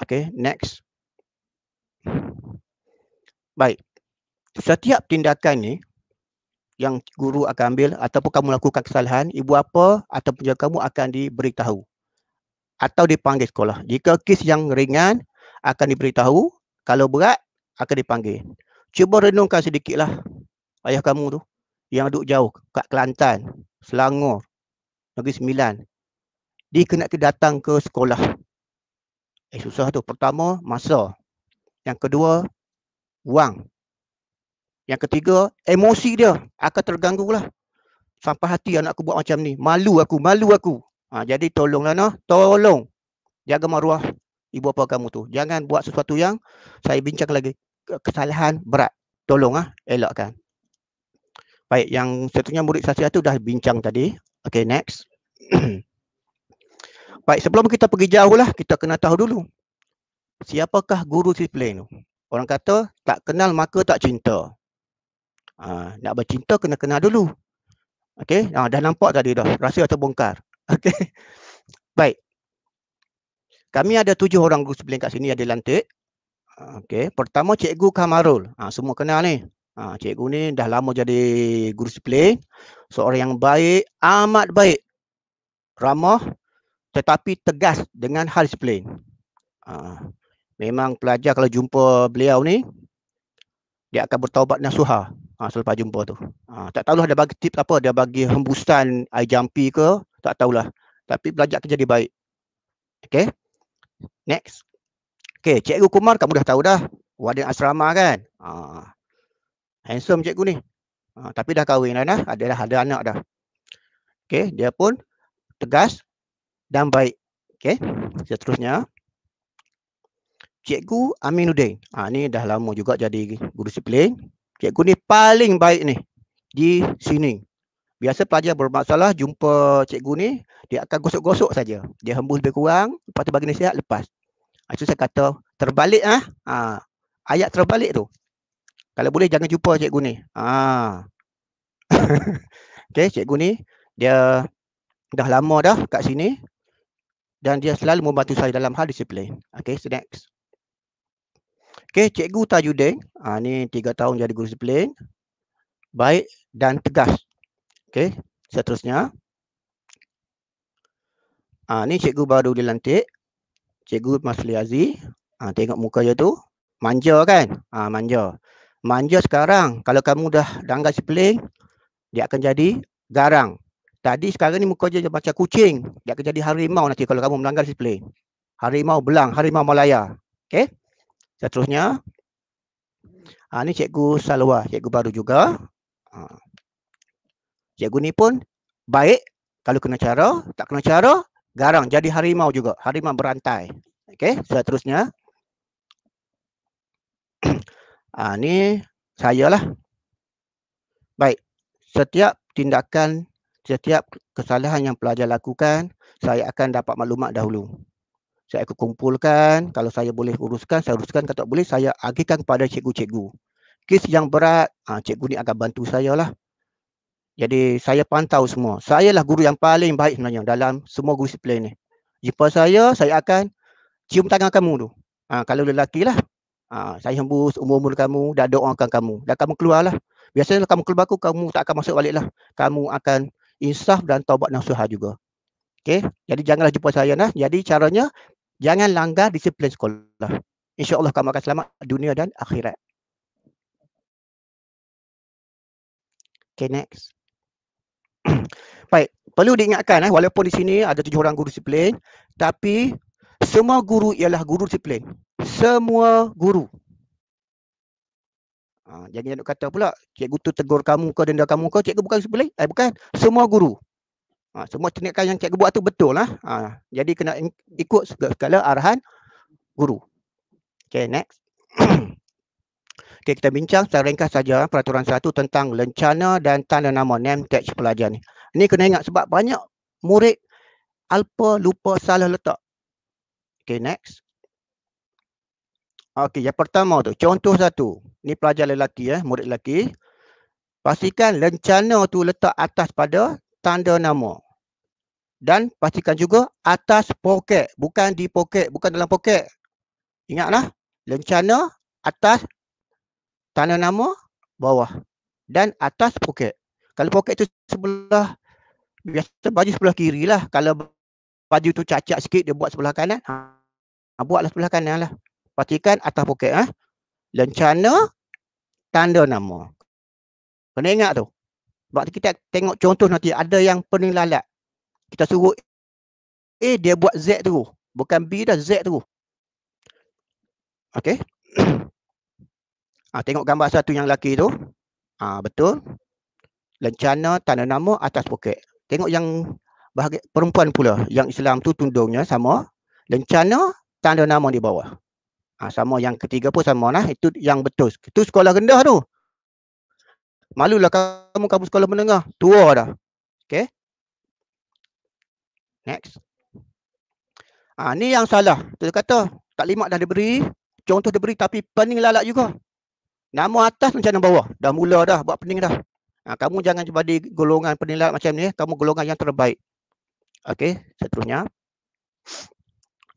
Speaker 4: Okay, next. Baik. Setiap tindakan ni yang guru akan ambil ataupun kamu lakukan kesalahan, ibu apa atau penjaga kamu akan diberitahu atau dipanggil sekolah. Jika kes yang ringan akan diberitahu, kalau berat akan dipanggil. Cuba renungkan sedikitlah ayah kamu tu yang duduk jauh kat Kelantan, Selangor, Negeri Sembilan. Dia kena datang ke sekolah. Eh susah tu. Pertama, masa. Yang kedua, wang. Yang ketiga, emosi dia akan terganggu lah. Sampai hati anak aku buat macam ni. Malu aku, malu aku. Ha, jadi tolonglah nak. Tolong. Jaga maruah ibu bapa kamu tu. Jangan buat sesuatu yang saya bincang lagi kesalahan berat. Tolonglah elakkan. Baik, yang seterusnya murid saksi itu dah bincang tadi. Okay, next. Baik, sebelum kita pergi jauh lah, kita kena tahu dulu. Siapakah guru disiplin tu? Orang kata, tak kenal maka tak cinta. Ha, nak bercinta, kena kenal dulu. Okay, ha, dah nampak tadi dah. atau bongkar. Okay. Baik. Kami ada tujuh orang guru disiplin kat sini yang dilantik. Okey, pertama Cikgu Kamarul. Ha, semua kenal ni. Ha, cikgu ni dah lama jadi guru disiplin. Seorang yang baik, amat baik. Ramah tetapi tegas dengan hal disiplin. Ha, memang pelajar kalau jumpa beliau ni, dia akan bertaubat nasuha ha, selepas jumpa tu. Ha, tak tahulah dia bagi tip apa, dia bagi hembusan air jampi ke, tak tahulah. Tapi pelajar akan jadi baik. Okey. Next. Okey, Cikgu Kumar kamu dah tahu dah. Warden asrama kan? Ah. Handsome cikgu ni. Ah, tapi dah kahwin lah dah ada ada anak dah. Okey, dia pun tegas dan baik. Okey, seterusnya. Cikgu Aminuddin. Ah, ni dah lama juga jadi guru disiplin. Cikgu ni paling baik ni di sini. Biasa pelajar bermasalah jumpa cikgu ni, dia akan gosok-gosok saja. Dia hembus lebih kurang, lepas tu bagi nasihat lepas. Ah, itu saya kata terbalik ah. Ha? ha. Ayat terbalik tu. Kalau boleh jangan jumpa cikgu ni. Ha. Ah. Okey, cikgu ni dia dah lama dah kat sini dan dia selalu membantu saya dalam hal disiplin. Okey, so next. Okey, cikgu Tajudin, ha, ni tiga tahun jadi guru disiplin. Baik dan tegas. Okey, seterusnya. Ha, ni cikgu baru dilantik. Cikgu Masli Aziz ha, Tengok muka dia tu Manja kan ha, Manja Manja sekarang Kalau kamu dah danggal sepeling Dia akan jadi garang Tadi sekarang ni muka dia macam kucing Dia akan jadi harimau nanti kalau kamu melanggar sepeling Harimau belang, harimau malaya Okay Seterusnya ha, Ni cikgu Salwa, cikgu baru juga ha. Cikgu ni pun baik kalau kena cara, tak kena cara, garang jadi harimau juga harimau berantai okey seterusnya ha, ni saya lah baik setiap tindakan setiap kesalahan yang pelajar lakukan saya akan dapat maklumat dahulu saya akan kumpulkan kalau saya boleh uruskan saya uruskan kalau tak boleh saya agihkan kepada cikgu-cikgu kes yang berat ha, cikgu ni akan bantu saya lah jadi saya pantau semua. Saya lah guru yang paling baik sebenarnya dalam semua guru disiplin ni. Jika saya, saya akan cium tangan kamu tu. Ha, kalau lelaki lah. Ha, saya hembus umur-umur kamu dan doakan kamu. Dan kamu keluar lah. Biasanya kalau kamu keluar aku, kamu tak akan masuk balik lah. Kamu akan insaf dan taubat nasuhah juga. Okay? Jadi janganlah jumpa saya lah. Jadi caranya, jangan langgar disiplin sekolah. Insya Allah kamu akan selamat dunia dan akhirat. Okay, next. Baik, perlu diingatkan eh walaupun di sini ada tujuh orang guru disiplin, tapi semua guru ialah guru disiplin. Semua guru. Ha, jangan nak kata pula cikgu tu tegur kamu ke denda kamu ke cikgu bukan disiplin. Eh bukan, semua guru. Ha, semua tindakan yang cikgu buat tu betul lah. Ha, jadi kena ikut segala arahan guru. Okay, next. Okey, kita bincang secara ringkas saja peraturan satu tentang lencana dan tanda nama name tag pelajar ni. Ini kena ingat sebab banyak murid alpa lupa salah letak. Okay next. Okay yang pertama tu, contoh satu. Ni pelajar lelaki eh, murid lelaki. Pastikan lencana tu letak atas pada tanda nama. Dan pastikan juga atas poket, bukan di poket, bukan dalam poket. Ingatlah, lencana atas tanah nama bawah dan atas poket. Kalau poket tu sebelah biasa baju sebelah kiri lah. Kalau baju tu cacat sikit dia buat sebelah kanan. Ha, ha, buatlah sebelah kanan lah. Pastikan atas poket. Ha. Lencana tanda nama. Kena ingat tu. Sebab kita tengok contoh nanti ada yang pening lalat. Kita suruh A dia buat Z tu. Bukan B dah Z tu. Okay. Ha, tengok gambar satu yang lelaki tu. Ha, betul. Lencana tanda nama atas pokok. Tengok yang bahagi, perempuan pula. Yang Islam tu tundungnya sama. Lencana tanda nama di bawah. Ha, sama yang ketiga pun sama lah. Itu yang betul. Itu sekolah rendah tu. Malulah kamu kamu sekolah menengah. Tua dah. Okay. Next. Ha, ni yang salah. Dia kata tak lima dah diberi. Contoh diberi tapi pening lalak juga. Nama atas macam nama bawah. Dah mula dah. Buat pening dah. Ha, kamu jangan cuba di golongan penilaian macam ni. Kamu golongan yang terbaik. Okey. Seterusnya.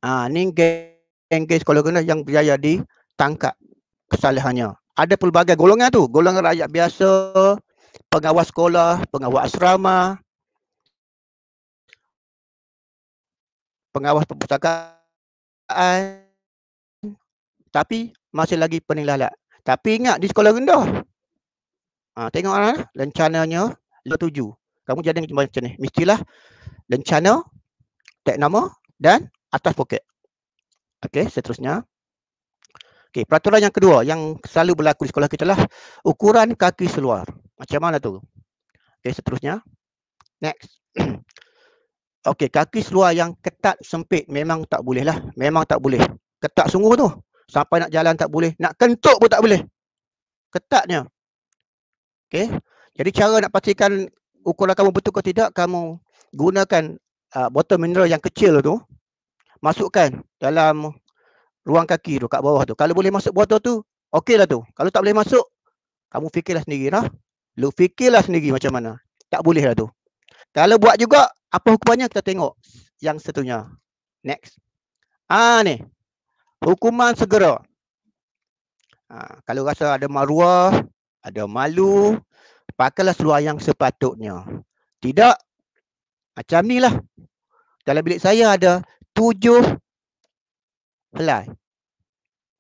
Speaker 4: Ha, ni geng-geng sekolah guna yang berjaya ditangkap kesalahannya. Ada pelbagai golongan tu. Golongan rakyat biasa, pengawas sekolah, pengawas asrama, pengawas perpustakaan. Tapi masih lagi penilaian. Tapi ingat di sekolah rendah. Ha, tengoklah rencananya lo tuju. Kamu jadi macam ni. Mestilah rencana, tag nama dan atas poket. Okey, seterusnya. Okey, peraturan yang kedua yang selalu berlaku di sekolah kita lah ukuran kaki seluar. Macam mana tu? Okey, seterusnya. Next. Okey, kaki seluar yang ketat sempit memang tak boleh lah. Memang tak boleh. Ketat sungguh tu. Sampai nak jalan tak boleh. Nak kentuk pun tak boleh. Ketatnya. Okay. Jadi cara nak pastikan ukuran kamu betul ke tidak, kamu gunakan uh, botol mineral yang kecil tu. Masukkan dalam ruang kaki tu kat bawah tu. Kalau boleh masuk botol tu, okey lah tu. Kalau tak boleh masuk, kamu fikirlah sendiri lah. Lu fikirlah sendiri macam mana. Tak boleh lah tu. Kalau buat juga, apa hukumannya kita tengok yang setunya. Next. Ah ni hukuman segera. Ha, kalau rasa ada maruah, ada malu, pakailah seluar yang sepatutnya. Tidak, macam ni lah. Dalam bilik saya ada tujuh helai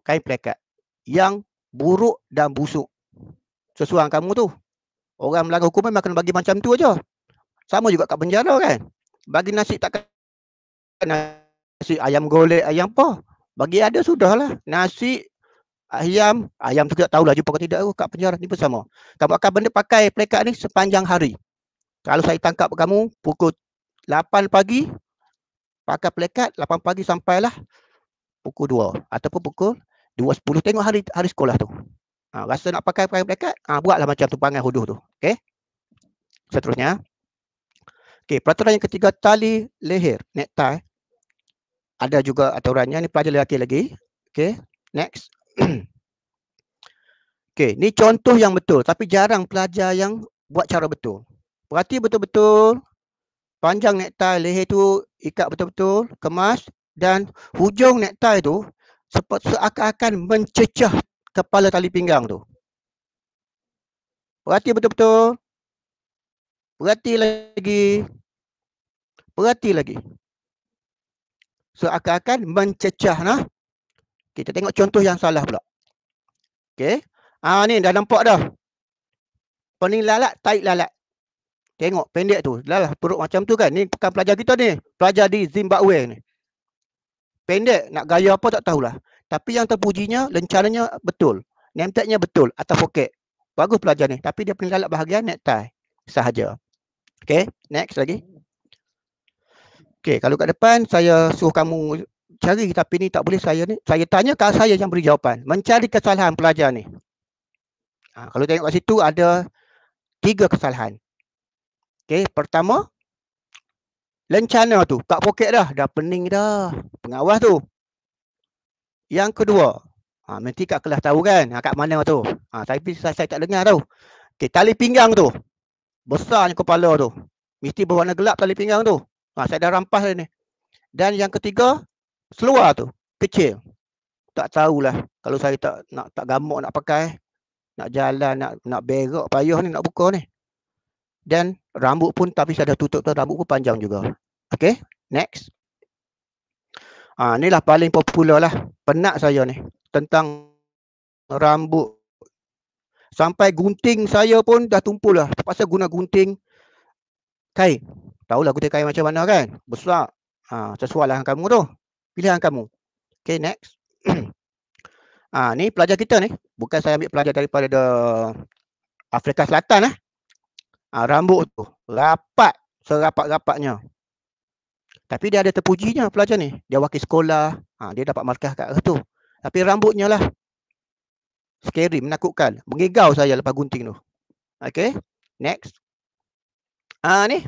Speaker 4: kain pelekat yang buruk dan busuk. Sesuai kamu tu. Orang melanggar hukuman memang kena bagi macam tu aja. Sama juga kat penjara kan. Bagi nasi takkan nasi ayam golek, ayam apa. Bagi ada sudahlah. Nasi ayam, ayam tu tak lah jumpa ke tidak aku kat penjara ni bersama. Kamu akan benda pakai pelekat ni sepanjang hari. Kalau saya tangkap kamu pukul 8 pagi pakai pelekat 8 pagi sampailah pukul 2 ataupun pukul 2.10 tengok hari hari sekolah tu. Ha, rasa nak pakai pakai pelekat, ha, buatlah macam tu pangai huduh tu. Okey. Seterusnya. Okey, peraturan yang ketiga tali leher, necktie ada juga aturannya ni pelajar lelaki lagi okey next okey ni contoh yang betul tapi jarang pelajar yang buat cara betul berarti betul-betul panjang necktie leher tu ikat betul-betul kemas dan hujung necktie tu seakan-akan mencecah kepala tali pinggang tu berarti betul-betul berarti lagi berarti lagi seakan-akan mencecah nah. Kita tengok contoh yang salah pula. Okey. Ah ni dah nampak dah. Pening lalat, tai lalat. Tengok pendek tu. Lalah perut macam tu kan. Ni bukan pelajar kita ni. Pelajar di Zimbabwe ni. Pendek nak gaya apa tak tahulah. Tapi yang terpujinya lencananya betul. Name tag betul atau poket. Bagus pelajar ni. Tapi dia pening lalat bahagian necktie sahaja. Okey, next lagi. Okey, kalau kat depan saya suruh kamu cari tapi ni tak boleh saya ni. Saya tanya kat saya yang beri jawapan. Mencari kesalahan pelajar ni. Ha, kalau tengok kat situ ada tiga kesalahan. Okey, pertama lencana tu kat poket dah, dah pening dah pengawas tu. Yang kedua, ha, nanti kat kelas tahu kan ha, kat mana tu. Ha, tapi saya, saya tak dengar tau. Okey, tali pinggang tu. Besarnya kepala tu. Mesti berwarna gelap tali pinggang tu. Ha, saya dah rampas dah ni. Dan yang ketiga, seluar tu. Kecil. Tak tahulah kalau saya tak nak tak gamuk nak pakai. Nak jalan, nak nak berak payah ni, nak buka ni. Dan rambut pun tapi saya dah tutup tu, rambut pun panjang juga. Okay, next. Ha, inilah paling popular lah. Penat saya ni. Tentang rambut sampai gunting saya pun dah tumpul lah terpaksa guna gunting kain Tahulah kutip kain macam mana kan? Besar. Ha, sesuai lah kamu tu. Pilihan kamu. Okay, next. ha, ni pelajar kita ni. Bukan saya ambil pelajar daripada the Afrika Selatan lah. Ha, rambut tu. Rapat. Serapat-rapatnya. Tapi dia ada terpujinya pelajar ni. Dia wakil sekolah. Ha, dia dapat markah kat tu. Tapi rambutnya lah. Scary, menakutkan. Mengigau saya lepas gunting tu. Okay. Next. Ah ha, ni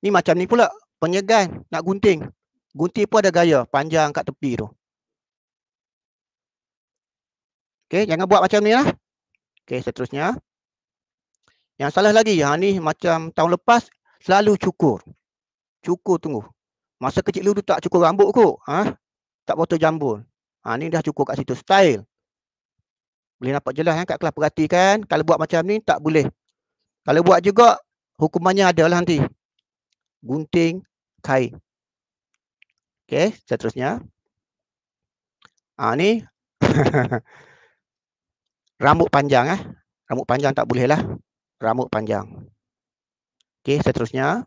Speaker 4: Ni macam ni pula penyegan nak gunting. Gunting pun ada gaya panjang kat tepi tu. Okay, jangan buat macam ni lah. Okay, seterusnya. Yang salah lagi, ha, ni macam tahun lepas selalu cukur. Cukur tunggu. Masa kecil dulu tak cukur rambut kot. Ha? Tak potong jambul. Ha, ni dah cukur kat situ. Style. Boleh nampak jelas kan kat kelas perhatikan. Kalau buat macam ni tak boleh. Kalau buat juga hukumannya adalah nanti gunting, kain. Okey, seterusnya. Ah ha, ni rambut panjang eh. Rambut panjang tak boleh lah. Rambut panjang. Okey, seterusnya.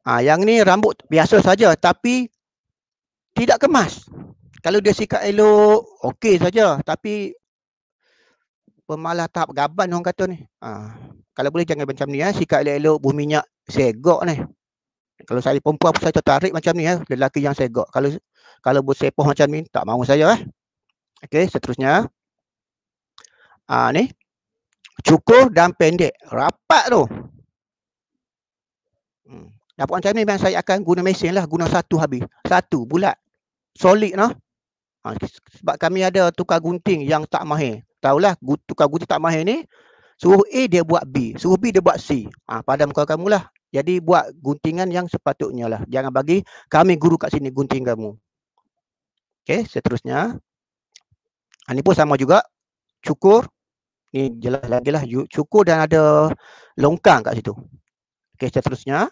Speaker 4: Ah yang ni rambut biasa saja tapi tidak kemas. Kalau dia sikat elok, okey saja. Tapi pemalas tahap gaban orang kata ni. Ah kalau boleh jangan macam ni ya. Ah, Sikap elok-elok berminyak segok ni. Kalau saya perempuan saya tertarik macam ni ya. Lelaki yang segok. Kalau kalau buat sepoh macam ni tak mahu saya eh. Ah. Okey, seterusnya. Ah ni. Cukur dan pendek. Rapat tu. Hmm. Dapat macam ni memang saya akan guna mesin lah. Guna satu habis. Satu bulat. Solid lah. Ha, sebab kami ada tukar gunting yang tak mahir. Tahulah tukar gunting tak mahir ni Suruh A dia buat B, suruh B dia buat C. Ha, pada muka kamu lah. Jadi buat guntingan yang sepatutnya lah. Jangan bagi kami guru kat sini gunting kamu. Okey, seterusnya. Ini ah, pun sama juga. Cukur. Ini jelas lagi lah. Cukur dan ada longkang kat situ. Okey, seterusnya.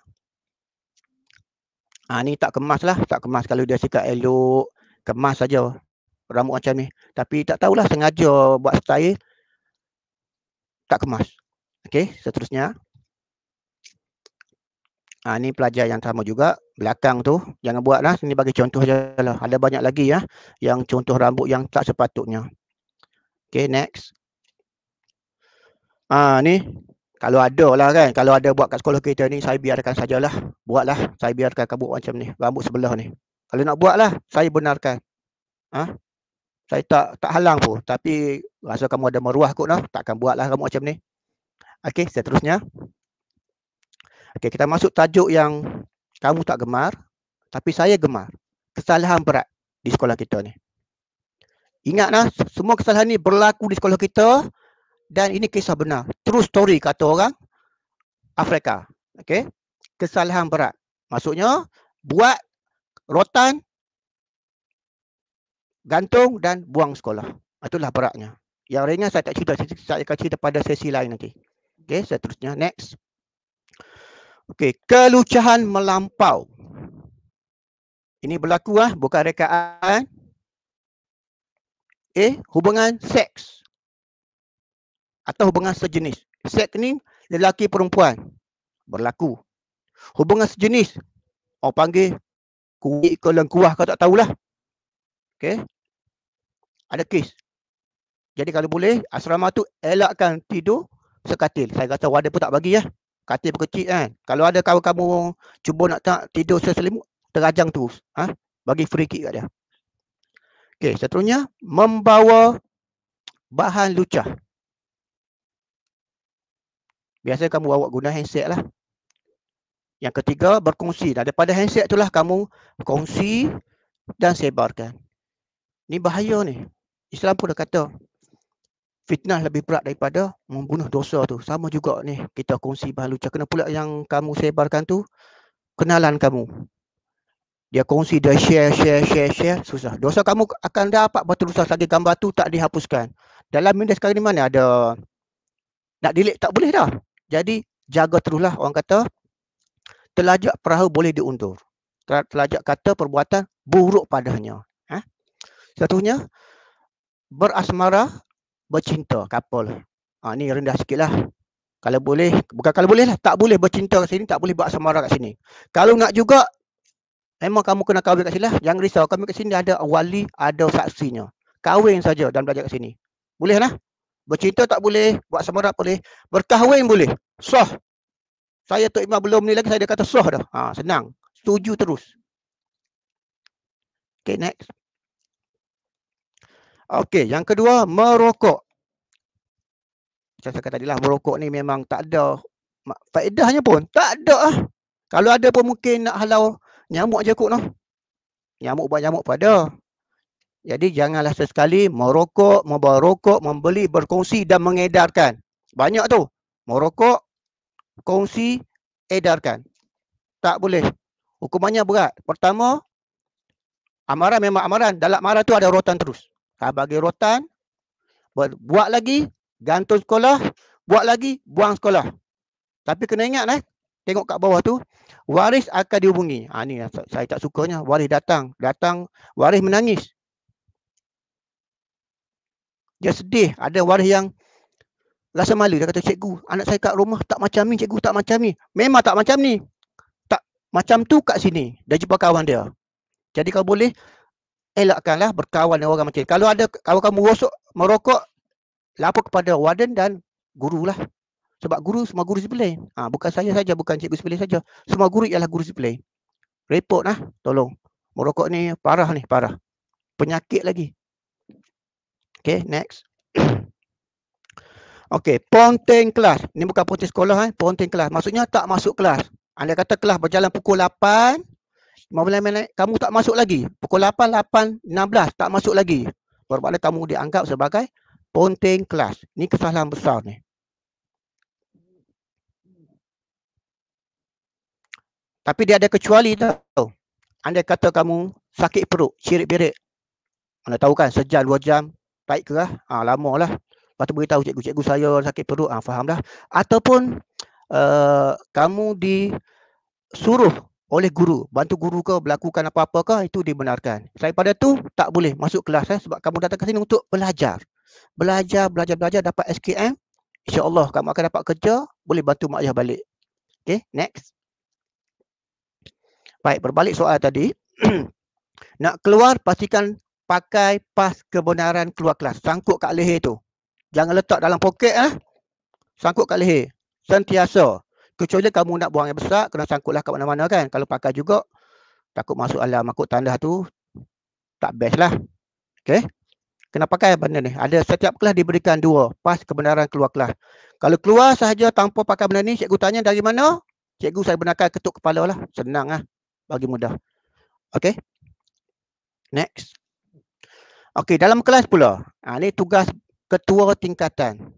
Speaker 4: Ha, ah, ini tak kemas lah. Tak kemas kalau dia sikat elok. Kemas saja rambut macam ni. Tapi tak tahulah sengaja buat style tak kemas. Okey, seterusnya. Ha, ah, ini pelajar yang sama juga. Belakang tu, jangan buat lah. Ini bagi contoh je lah. Ada banyak lagi ya, yang contoh rambut yang tak sepatutnya. Okey, next. Ah ha, ni, kalau ada lah kan. Kalau ada buat kat sekolah kita ni, saya biarkan sajalah. Buatlah. Saya biarkan kabut macam ni. Rambut sebelah ni. Kalau nak buat lah, saya benarkan. Ah, ha? saya tak tak halang pun tapi rasa kamu ada meruah kot lah takkan buatlah kamu macam ni okey seterusnya okey kita masuk tajuk yang kamu tak gemar tapi saya gemar kesalahan berat di sekolah kita ni ingatlah semua kesalahan ni berlaku di sekolah kita dan ini kisah benar true story kata orang Afrika okey kesalahan berat maksudnya buat rotan gantung dan buang sekolah. Ah, itulah beratnya. Yang lainnya saya tak cerita. Saya akan cerita pada sesi lain nanti. Okey, seterusnya. Next. Okey, kelucahan melampau. Ini berlaku lah, bukan rekaan. Eh, hubungan seks. Atau hubungan sejenis. Seks ni lelaki perempuan. Berlaku. Hubungan sejenis. Orang panggil kuih kelengkuah kau tak tahulah. Okey, ada kes. Jadi kalau boleh hmm. asrama tu elakkan tidur sekatil. Saya kata wadah pun tak bagi ya. Katil pun kecil kan. Kalau ada kawan kamu cuba nak tak tidur seselimut terajang tu. Ha? Bagi free kick kat dia. Okey, seterusnya membawa bahan lucah. Biasa kamu bawa guna handset lah. Yang ketiga berkongsi. Dan daripada handset itulah kamu kongsi dan sebarkan. Ni bahaya ni. Islam pun dah kata fitnah lebih berat daripada membunuh dosa tu. Sama juga ni kita kongsi bahan lucah. Kena pula yang kamu sebarkan tu kenalan kamu. Dia kongsi, dia share, share, share, share. Susah. Dosa kamu akan dapat berterusan lagi gambar tu tak dihapuskan. Dalam minda sekarang ni mana ada nak delete tak boleh dah. Jadi jaga teruslah orang kata telajak perahu boleh diundur. Telajak kata perbuatan buruk padanya. Ha? Satunya, berasmara, bercinta, couple. Ha, ni rendah sikit lah. Kalau boleh, bukan kalau boleh lah, tak boleh bercinta kat sini, tak boleh berasmara kat sini. Kalau nak juga, memang kamu kena kahwin kat sini lah. Jangan risau, kami kat sini ada wali, ada saksinya. Kahwin saja dan belajar kat sini. Boleh lah. Bercinta tak boleh, buat semerak boleh. Berkahwin boleh. Soh. Saya Tok Imam belum ni lagi, saya dah kata soh dah. Ha, senang. Setuju terus. Okay, next. Okey, yang kedua merokok. Macam saya kata tadi lah merokok ni memang tak ada faedahnya pun. Tak ada lah. Kalau ada pun mungkin nak halau nyamuk je kot noh. Nyamuk buat nyamuk pada. Jadi janganlah sesekali merokok, membawa rokok, membeli, berkongsi dan mengedarkan. Banyak tu. Merokok, kongsi, edarkan. Tak boleh. Hukumannya berat. Pertama, amaran memang amaran. Dalam amaran tu ada rotan terus. Kalau bagi rotan, buat, buat lagi, gantung sekolah. Buat lagi, buang sekolah. Tapi kena ingat eh, tengok kat bawah tu, waris akan dihubungi. Ha, ni lah, saya tak sukanya, waris datang. Datang, waris menangis. Dia sedih, ada waris yang rasa malu. Dia kata, cikgu, anak saya kat rumah tak macam ni, cikgu tak macam ni. Memang tak macam ni. Tak macam tu kat sini. Dia jumpa kawan dia. Jadi kalau boleh, elakkanlah berkawan dengan orang macam ini. Kalau ada kalau kamu rosok, merokok, lapor kepada warden dan gurulah. Sebab guru, semua guru sebelah. Ha, bukan saya saja, bukan cikgu sebelah saja. Semua guru ialah guru sebelah. Repot lah, tolong. Merokok ni parah ni, parah. Penyakit lagi. Okay, next. okay, ponteng kelas. Ini bukan ponteng sekolah, eh. ponteng kelas. Maksudnya tak masuk kelas. Anda kata kelas berjalan pukul 8, Mula -mula, kamu tak masuk lagi. Pukul 8, 16 tak masuk lagi. Bermakna kamu dianggap sebagai ponteng kelas. Ini kesalahan besar ni. Tapi dia ada kecuali tau. Anda kata kamu sakit perut, cirit-birit. Anda tahu kan sejam, dua jam. Baik ke lah? Ha, lama lah. Lepas tu beritahu cikgu, cikgu saya sakit perut. Ha, faham dah. Ataupun uh, kamu disuruh oleh guru bantu guru ke berlakukan apa-apa ke itu dibenarkan Selain pada tu tak boleh masuk kelas eh, sebab kamu datang ke sini untuk belajar belajar belajar belajar dapat SKM insyaallah kamu akan dapat kerja boleh bantu mak ayah balik Okay next baik berbalik soal tadi nak keluar pastikan pakai pas kebenaran keluar kelas sangkut kat leher tu jangan letak dalam poket eh sangkut kat leher sentiasa Kecuali kamu nak buang yang besar, kena sangkutlah kat mana-mana kan. Kalau pakai juga, takut masuk alam, takut tanda tu, tak best lah. Okay. Kena pakai benda ni. Ada setiap kelas diberikan dua pas kebenaran keluar kelas. Kalau keluar sahaja tanpa pakai benda ni, cikgu tanya dari mana? Cikgu saya benarkan ketuk kepala lah. Senang lah. Bagi mudah. Okay. Next. Okay, dalam kelas pula. Ha, ni tugas ketua tingkatan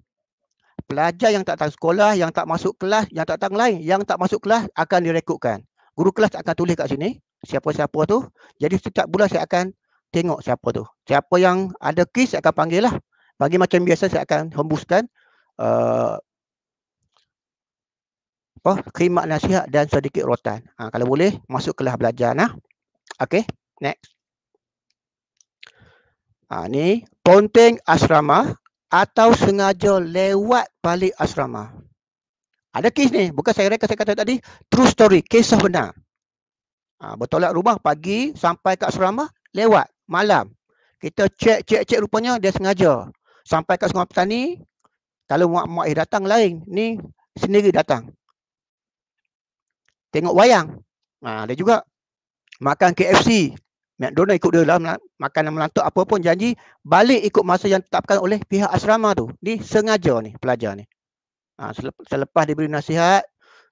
Speaker 4: pelajar yang tak tahu sekolah, yang tak masuk kelas, yang tak tahu lain, yang tak masuk kelas akan direkodkan. Guru kelas akan tulis kat sini siapa-siapa tu. Jadi setiap bulan saya akan tengok siapa tu. Siapa yang ada kes saya akan panggil lah. Bagi macam biasa saya akan hembuskan uh, oh, khidmat nasihat dan sedikit rotan. Ha, kalau boleh masuk kelas belajar lah. Okay, next. Ha, ni Ponteng Asrama atau sengaja lewat balik asrama. Ada kes ni. Bukan saya rekan saya kata tadi. True story. Kisah benar. Ha, bertolak rumah pagi sampai kat asrama. Lewat. Malam. Kita cek, cek, cek rupanya dia sengaja. Sampai kat sungai petani. Kalau mak-mak eh datang lain. Ni sendiri datang. Tengok wayang. Ha, ada juga. Makan KFC. McDonald ikut dia makan makanan melantuk apa pun janji balik ikut masa yang ditetapkan oleh pihak asrama tu. Ni sengaja ni pelajar ni. Ha, selepas, selepas diberi nasihat,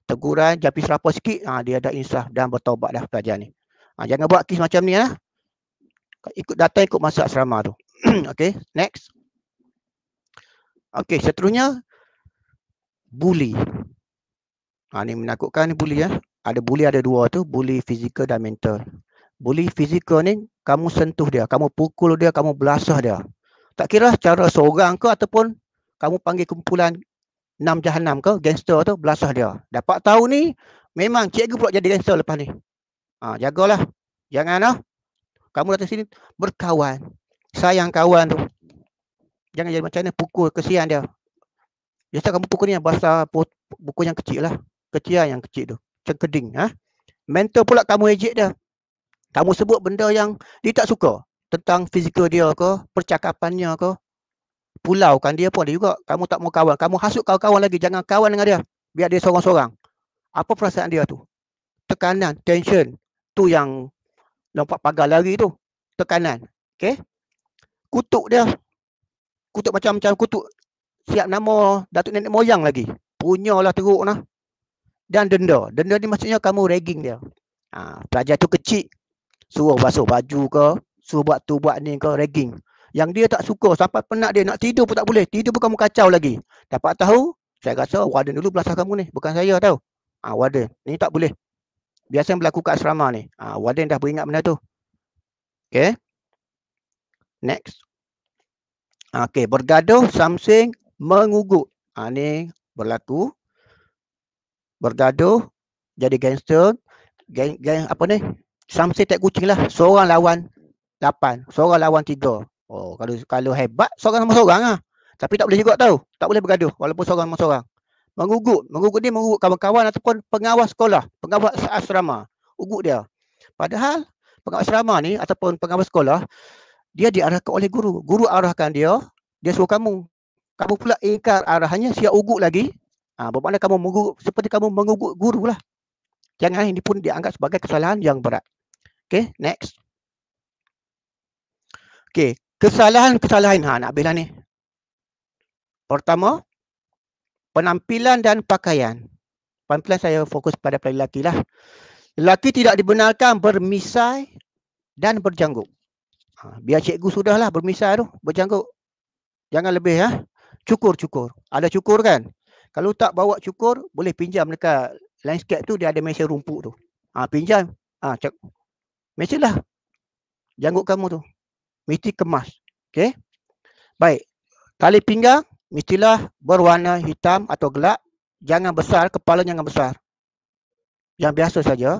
Speaker 4: teguran, japi serapa sikit, ha, dia dah insaf dan bertaubat dah pelajar ni. Ha, jangan buat kes macam ni lah. Ikut data ikut masa asrama tu. okay, next. Okay, seterusnya, bully. Ha, ni menakutkan ni bully ya. Ada bully ada dua tu, bully fizikal dan mental boleh fizikal ni kamu sentuh dia, kamu pukul dia, kamu belasah dia. Tak kira cara seorang ke ataupun kamu panggil kumpulan enam jahanam ke gangster tu belasah dia. Dapat tahu ni memang cikgu pula jadi gangster lepas ni. Ha, jagalah. Jangan lah. Kamu datang sini berkawan. Sayang kawan tu. Jangan jadi macam mana pukul kesian dia. Biasa kamu pukul ni yang basah pukul yang kecil lah. Kecil lah yang kecil tu. Cengkeding. Ha? Mentor pula kamu ejek dia. Kamu sebut benda yang dia tak suka tentang fizikal dia ke, percakapannya ke, pulau kan dia pun ada juga. Kamu tak mau kawan, kamu hasut kawan-kawan lagi, jangan kawan dengan dia. Biar dia seorang-seorang. Apa perasaan dia tu? Tekanan, tension. Tu yang lompat pagar lari tu. Tekanan. Okay? Kutuk dia. Kutuk macam-macam kutuk. Siap nama Datuk Nenek Moyang lagi. punya lah teruk lah. Dan denda. Denda ni maksudnya kamu ragging dia. Ha, pelajar tu kecil, suruh basuh baju ke, suruh buat tu buat ni ke, ragging. Yang dia tak suka, sampai penat dia nak tidur pun tak boleh. Tidur pun kamu kacau lagi. Dapat tahu, saya rasa warden dulu belasah kamu ni. Bukan saya tahu. Ah ha, warden, ni tak boleh. Biasa yang berlaku kat asrama ni. Ah ha, warden dah beringat benda tu. Okay. Next. Okay, bergaduh something mengugut. Ha, ni berlaku. Bergaduh jadi gangster. Gang, gang apa ni? sama tak kucing lah seorang lawan lapan, seorang lawan 3 oh kalau kalau hebat seorang sama seorang lah tapi tak boleh juga tahu tak boleh bergaduh walaupun seorang sama seorang mengugut mengugut ni mengugut kawan-kawan ataupun pengawas sekolah pengawas asrama ugut dia padahal pengawas asrama ni ataupun pengawas sekolah dia diarahkan oleh guru guru arahkan dia dia suruh kamu kamu pula ingkar arahannya siap ugut lagi ha, bermakna kamu mengugut seperti kamu mengugut guru lah Jangan lah, ini pun dianggap sebagai kesalahan yang berat. Okay, next. Okay, kesalahan-kesalahan. Ha, nak bila ni. Pertama, penampilan dan pakaian. Penampilan saya fokus pada lelaki lah. Lelaki tidak dibenarkan bermisai dan berjanggut. Ha, biar cikgu sudahlah bermisai tu, berjangguk. Jangan lebih ya. Ha? Cukur-cukur. Ada cukur kan? Kalau tak bawa cukur, boleh pinjam dekat landscape tu dia ada mesin rumput tu. ha, pinjam. Ah ha, Mesejlah janggut kamu tu. Mesti kemas. Okey. Baik. Tali pinggang mestilah berwarna hitam atau gelap. Jangan besar, kepala jangan besar. Yang biasa saja.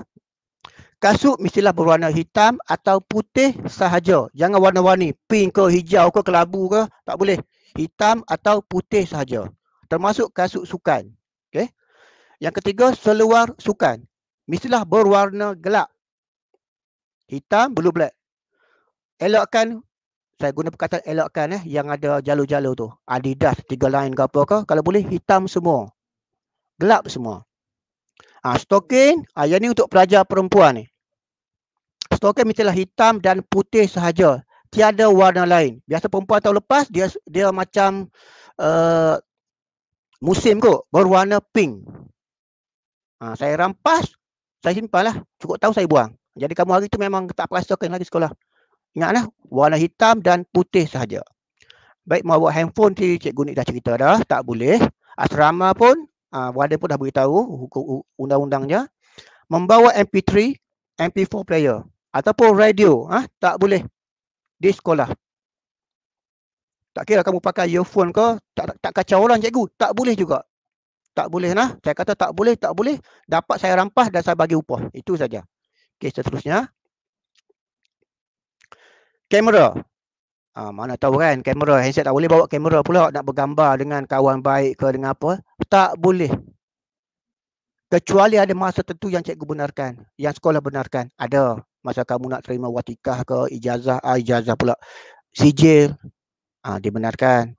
Speaker 4: Kasut mestilah berwarna hitam atau putih sahaja. Jangan warna-warni. Pink ke hijau ke kelabu ke. Tak boleh. Hitam atau putih sahaja. Termasuk kasut sukan. Okey. Yang ketiga, seluar sukan. Mestilah berwarna gelap hitam blue black elakkan saya guna perkataan elakkan eh yang ada jalur-jalur tu adidas ah, tiga line ke apa ke kalau boleh hitam semua gelap semua ah ha, stokin ha, yang ni untuk pelajar perempuan ni stokin mestilah hitam dan putih sahaja tiada warna lain biasa perempuan tahun lepas dia dia macam uh, musim kot berwarna pink ha, saya rampas saya simpan lah cukup tahu saya buang jadi kamu hari tu memang tak perasakan lagi sekolah. Ingatlah, warna hitam dan putih sahaja. Baik mau bawa handphone tadi cikgu ni dah cerita dah, tak boleh. Asrama pun, uh, warden pun dah beritahu hukum undang-undangnya. Membawa MP3, MP4 player ataupun radio, ah tak boleh di sekolah. Tak kira kamu pakai earphone ke, tak, tak, tak kacau orang cikgu, tak boleh juga. Tak boleh lah. Saya kata tak boleh, tak boleh. Dapat saya rampas dan saya bagi upah. Itu saja. Okey, seterusnya. Kamera. Ha, mana tahu kan kamera. Handset tak boleh bawa kamera pula nak bergambar dengan kawan baik ke dengan apa. Tak boleh. Kecuali ada masa tertentu yang cikgu benarkan. Yang sekolah benarkan. Ada. Masa kamu nak terima watikah ke ijazah. Ah, ijazah pula. Sijil. Ha, ah, dibenarkan.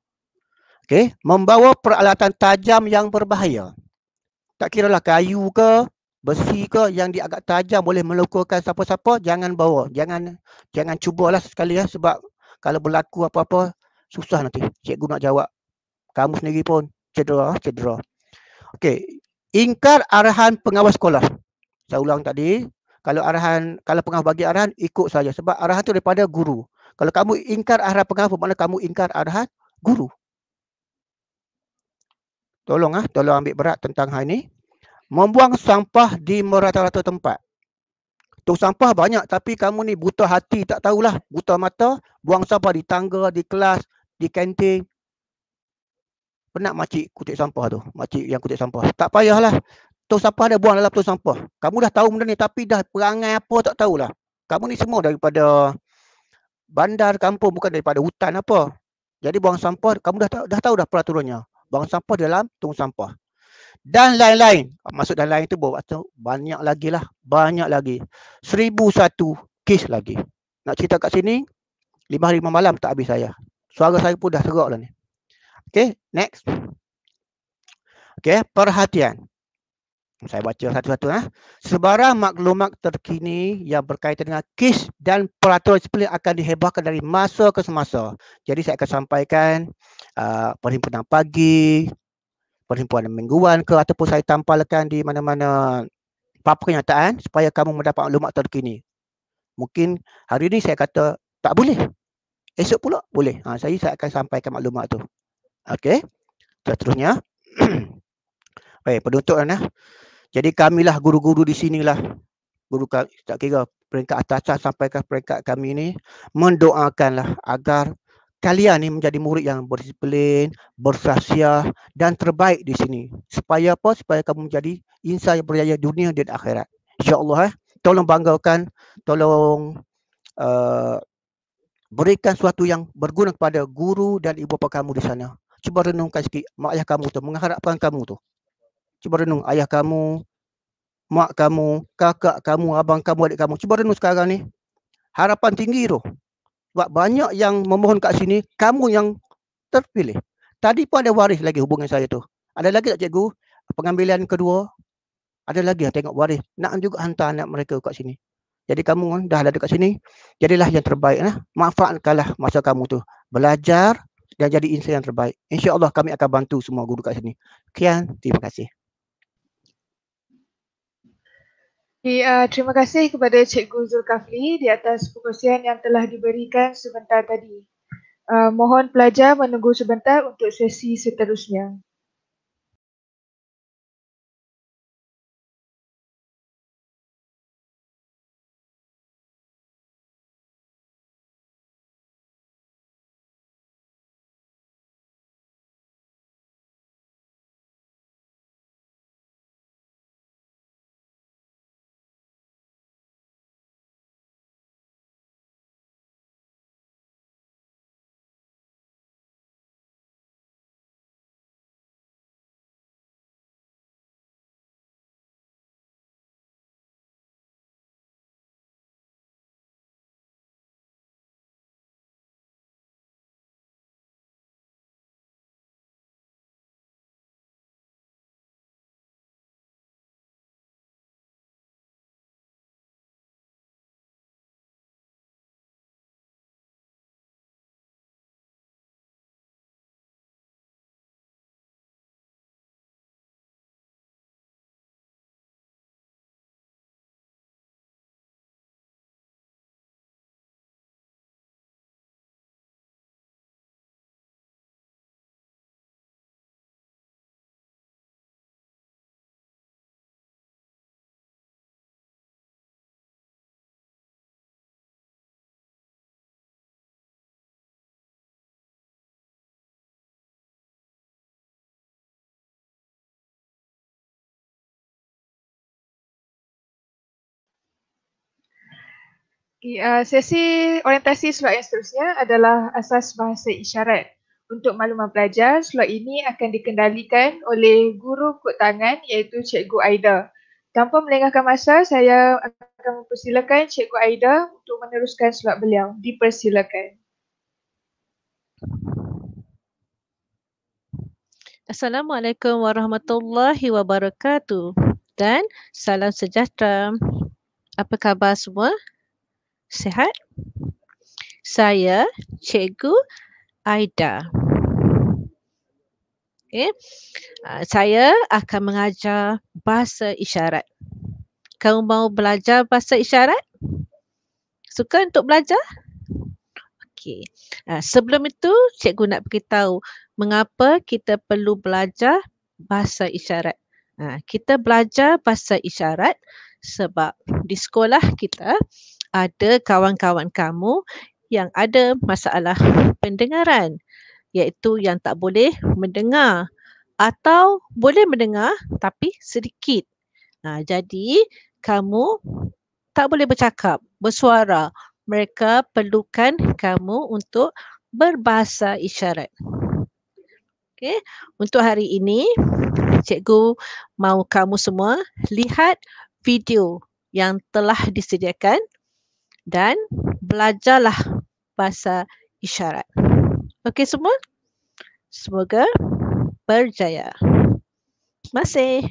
Speaker 4: Okey. Membawa peralatan tajam yang berbahaya. Tak kira lah kayu ke, besi ke yang dia agak tajam boleh melukuhkan siapa-siapa jangan bawa jangan jangan cubalah sekali ya sebab kalau berlaku apa-apa susah nanti cikgu nak jawab kamu sendiri pun cedera cedera okey ingkar arahan pengawas sekolah saya ulang tadi kalau arahan kalau pengawas bagi arahan ikut saja sebab arahan tu daripada guru kalau kamu ingkar arahan pengawas bermakna kamu ingkar arahan guru tolong ah tolong ambil berat tentang hal ini membuang sampah di merata-rata tempat. Tuh sampah banyak tapi kamu ni buta hati tak tahulah, buta mata, buang sampah di tangga, di kelas, di kantin. Penat makcik kutip sampah tu, makcik yang kutip sampah. Tak payahlah. Tong sampah dah buang dalam tong sampah. Kamu dah tahu benda ni tapi dah perangai apa tak tahulah. Kamu ni semua daripada bandar kampung bukan daripada hutan apa. Jadi buang sampah kamu dah dah tahu dah peraturannya. Buang sampah dalam tong sampah dan lain-lain. Masuk dan lain tu waktu banyak lagi lah. Banyak lagi. Seribu satu kes lagi. Nak cerita kat sini, lima hari lima malam tak habis saya. Suara saya pun dah serak lah ni. Okay, next. Okay, perhatian. Saya baca satu-satu. Ha. Sebarang maklumat terkini yang berkaitan dengan kes dan peraturan disiplin akan dihebahkan dari masa ke semasa. Jadi saya akan sampaikan uh, perhimpunan pagi, perhimpunan mingguan ke ataupun saya tampalkan di mana-mana apa-apa kenyataan supaya kamu mendapat maklumat terkini. Mungkin hari ini saya kata tak boleh. Esok pula boleh. Ha, saya, saya akan sampaikan maklumat tu. Okey. Seterusnya. Baik, hey, penutup kan, eh. Jadi kamilah guru-guru di sinilah. Guru tak kira peringkat atas lah, sampai ke peringkat kami ini mendoakanlah agar Kalian ni menjadi murid yang berdisiplin, bersahsia dan terbaik di sini. Supaya apa? Supaya kamu menjadi insan yang berjaya dunia dan akhirat. InsyaAllah. Eh. Tolong banggakan. Tolong uh, berikan sesuatu yang berguna kepada guru dan ibu bapa kamu di sana. Cuba renungkan sikit. Mak ayah kamu tu. Mengharapkan kamu tu. Cuba renung. Ayah kamu, mak kamu, kakak kamu, abang kamu, adik kamu. Cuba renung sekarang ni. Harapan tinggi tu. Sebab banyak yang memohon kat sini, kamu yang terpilih. Tadi pun ada waris lagi hubungan saya tu. Ada lagi tak cikgu? Pengambilan kedua. Ada lagi yang tengok waris. Nak juga hantar anak mereka kat sini. Jadi kamu dah ada dekat sini. Jadilah yang terbaik. Nah. Manfaatkanlah masa kamu tu. Belajar dan jadi insan yang terbaik. InsyaAllah kami akan bantu semua guru kat sini. Sekian. Terima kasih.
Speaker 1: Okay, uh, terima kasih kepada Cikgu Zulkafli di atas perkongsian yang telah diberikan sebentar tadi. Uh, mohon pelajar menunggu sebentar untuk sesi seterusnya. Uh, sesi orientasi slot yang seterusnya adalah asas bahasa isyarat. Untuk makluman pelajar, slot ini akan dikendalikan oleh guru kod tangan iaitu Cikgu Aida. Tanpa melengahkan masa, saya akan mempersilakan Cikgu Aida untuk meneruskan slot beliau. Dipersilakan.
Speaker 5: Assalamualaikum warahmatullahi wabarakatuh dan salam sejahtera. Apa khabar semua? Sehat. Saya Cikgu Aida. Okay. Uh, ah, saya akan mengajar bahasa isyarat. Kamu mahu belajar bahasa isyarat? Suka untuk belajar? Okey. Uh, sebelum itu, cikgu nak beritahu mengapa kita perlu belajar bahasa isyarat. Uh, kita belajar bahasa isyarat sebab di sekolah kita ada kawan-kawan kamu yang ada masalah pendengaran iaitu yang tak boleh mendengar atau boleh mendengar tapi sedikit. Nah, jadi kamu tak boleh bercakap, bersuara. Mereka perlukan kamu untuk berbahasa isyarat. Okay? untuk hari ini cikgu mahu kamu semua lihat video yang telah disediakan dan belajarlah bahasa isyarat. Okey semua? Semoga berjaya. Masih.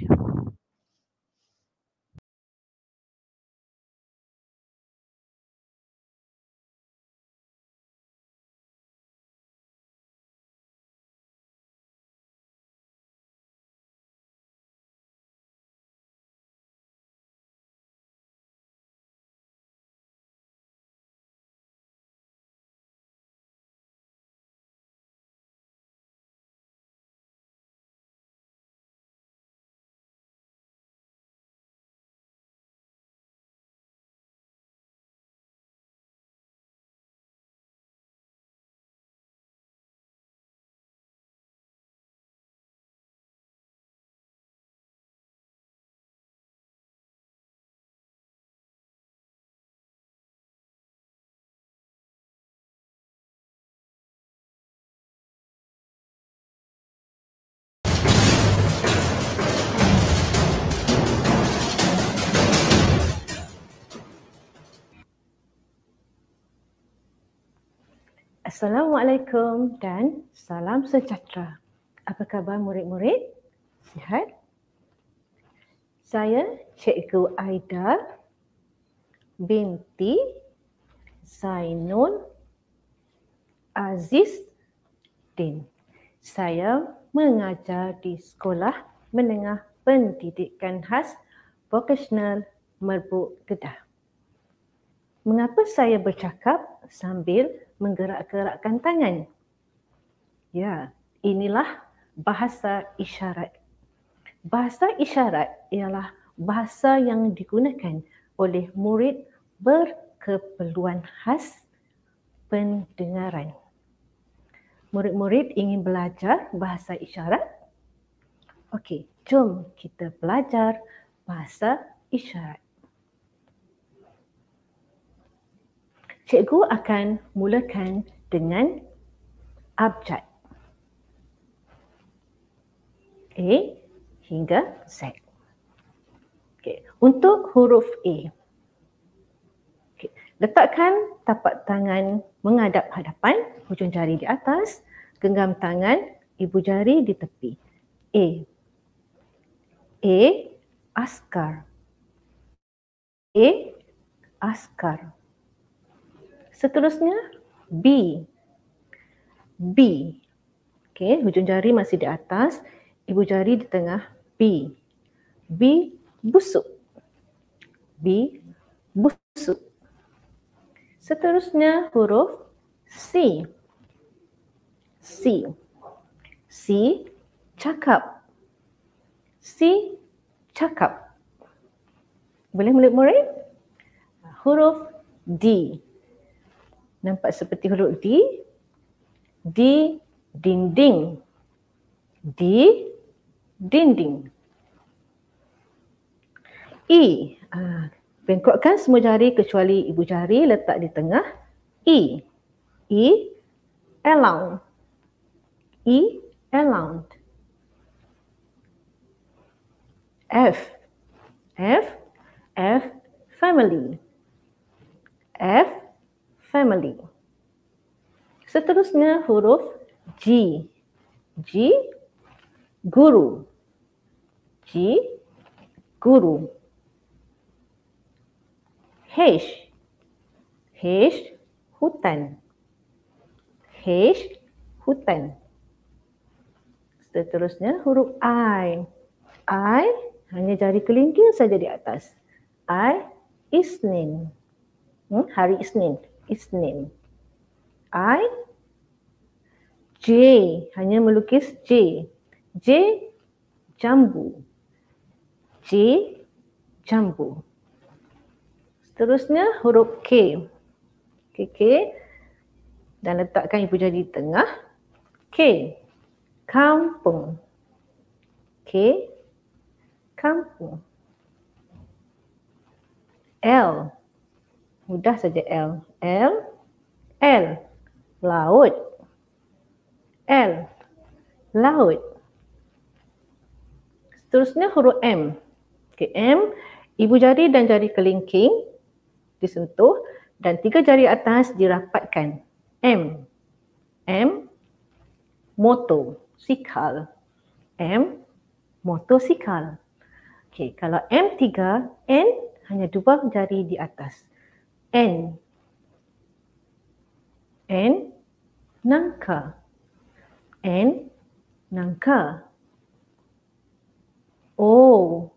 Speaker 5: Assalamualaikum dan salam sejahtera. Apa khabar murid-murid? Sihat? Saya Cikgu Aida binti Zainul Aziz Din. Saya mengajar di Sekolah Menengah Pendidikan Khas Vocational Merbuk Kedah. Mengapa saya bercakap sambil menggerak-gerakkan tangan. Ya, inilah bahasa isyarat. Bahasa isyarat ialah bahasa yang digunakan oleh murid berkeperluan khas pendengaran. Murid-murid ingin belajar bahasa isyarat? Okey, jom kita belajar bahasa isyarat. cikgu akan mulakan dengan abjad A hingga Z. Okay. Untuk huruf A, okay. letakkan tapak tangan menghadap hadapan, hujung jari di atas, genggam tangan ibu jari di tepi. A. A. Askar. A. Askar. Seterusnya, B. B. Okey, hujung jari masih di atas, ibu jari di tengah B. B busuk. B busuk. Seterusnya huruf C. C. C cakap. C cakap. Boleh mulut murid? Huruf D nampak seperti huruf D di dinding di dinding I e. ah, bengkokkan semua jari kecuali ibu jari letak di tengah I e. I e, Allow I Allow F F F family F family. Seterusnya huruf G. G guru. G guru. H H hutan. H hutan. Seterusnya huruf I. I hanya jari kelingking saja di atas. I Isnin. Hmm, hari Isnin. Isnin. I J hanya melukis J. J jambu. J jambu. Seterusnya huruf K. K K dan letakkan ibu jari tengah. K kampung. K kampung. L Mudah saja L. L. L. Laut. L. Laut. Seterusnya huruf M. Okay, M. Ibu jari dan jari kelingking disentuh dan tiga jari atas dirapatkan. M. M. Motosikal. M. Motosikal. Okay, kalau M tiga, N hanya dua jari di atas. N. N. Nangka. N. Nangka. O.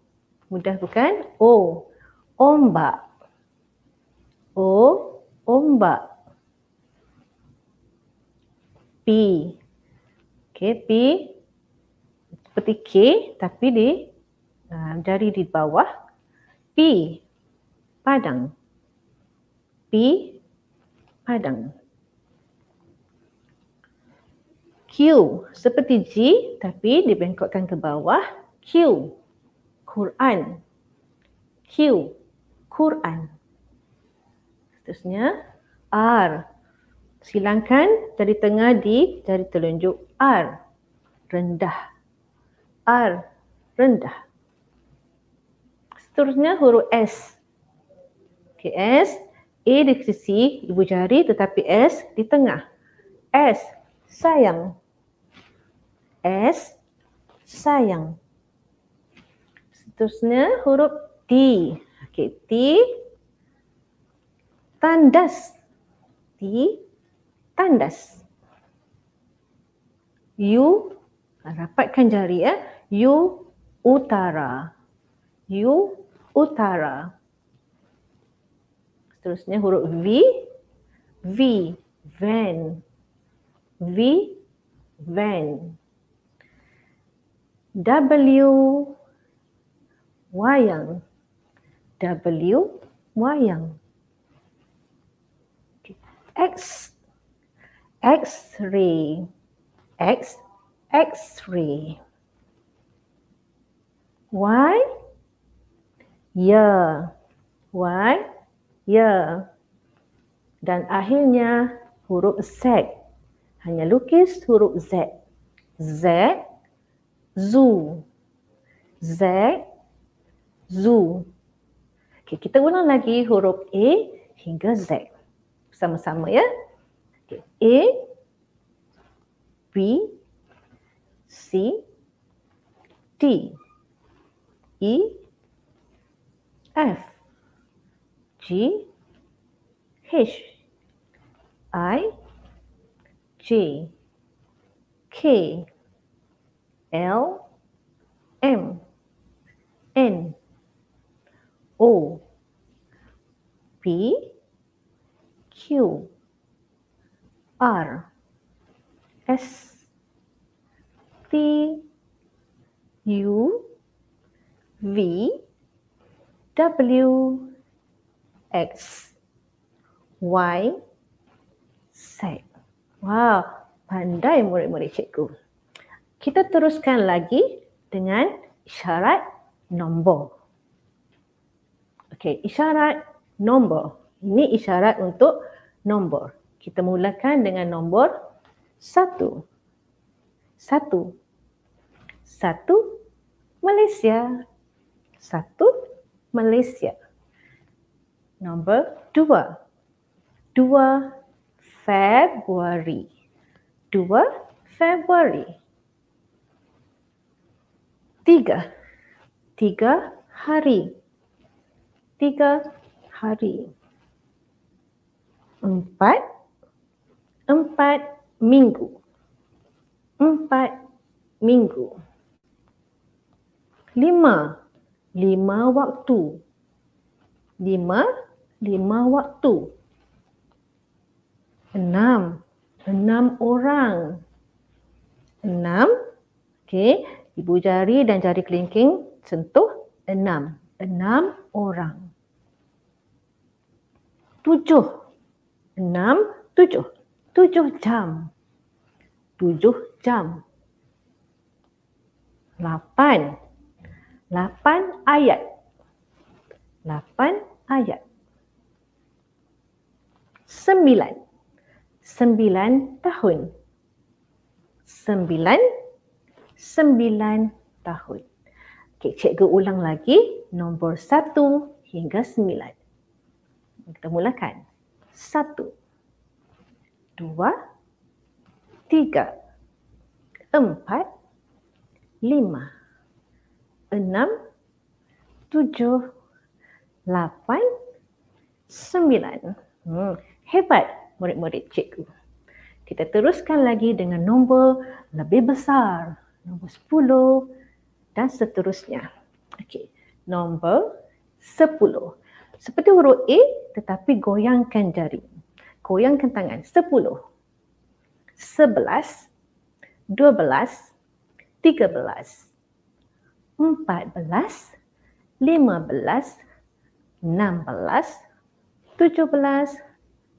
Speaker 5: Mudah bukan? O. Ombak. O. Ombak. P. Okay, P. Seperti K tapi di uh, ah, jari di bawah. P. Padang. Padang di Padang. Q seperti G tapi dibengkokkan ke bawah. Q, Quran. Q, Quran. Seterusnya, R. Silangkan dari tengah di dari telunjuk R. Rendah. R, rendah. Seterusnya huruf S. Okay, S, A di sisi ibu jari tetapi S di tengah. S sayang. S sayang. Seterusnya huruf T. Okey, T tandas. T tandas. U rapatkan jari ya. U U utara. U utara seterusnya huruf V, V, van, V, van. W, wayang, W, wayang. X, X-ray, X, X-ray. Y, ya, Y ya dan akhirnya huruf Z hanya lukis huruf Z Z ZU, Z ZU. okay, kita ulang lagi huruf A hingga Z sama-sama ya okay. A B C T, E F G H I J K L M N O P Q R S T U V W X, Y, Z. Wow, pandai murid-murid cikgu. Kita teruskan lagi dengan isyarat nombor. Okey, isyarat nombor. Ini isyarat untuk nombor. Kita mulakan dengan nombor satu. Satu. Satu, Malaysia. Satu, Malaysia. Nombor dua. Dua Februari. Dua Februari. Tiga. Tiga hari. Tiga hari. Empat. Empat minggu. Empat minggu. Lima. Lima waktu. Lima lima waktu. Enam. Enam orang. Enam. Okey. Ibu jari dan jari kelingking sentuh. Enam. Enam orang. Tujuh. Enam. Tujuh. Tujuh jam. Tujuh jam. Lapan. Lapan ayat. Lapan ayat sembilan. Sembilan tahun. Sembilan. Sembilan tahun. Okey, cikgu ulang lagi. Nombor satu hingga sembilan. Kita mulakan. Satu. Dua. Tiga. Empat. Lima. Enam. Tujuh. Lapan. Sembilan. Hmm. Hebat murid-murid cikgu. Kita teruskan lagi dengan nombor lebih besar. Nombor 10 dan seterusnya. Okey. Nombor 10. Seperti huruf A tetapi goyangkan jari. Goyangkan tangan. 10. 11. 12. 13. 14. 15. 16. 17.
Speaker 2: 18.
Speaker 5: 19.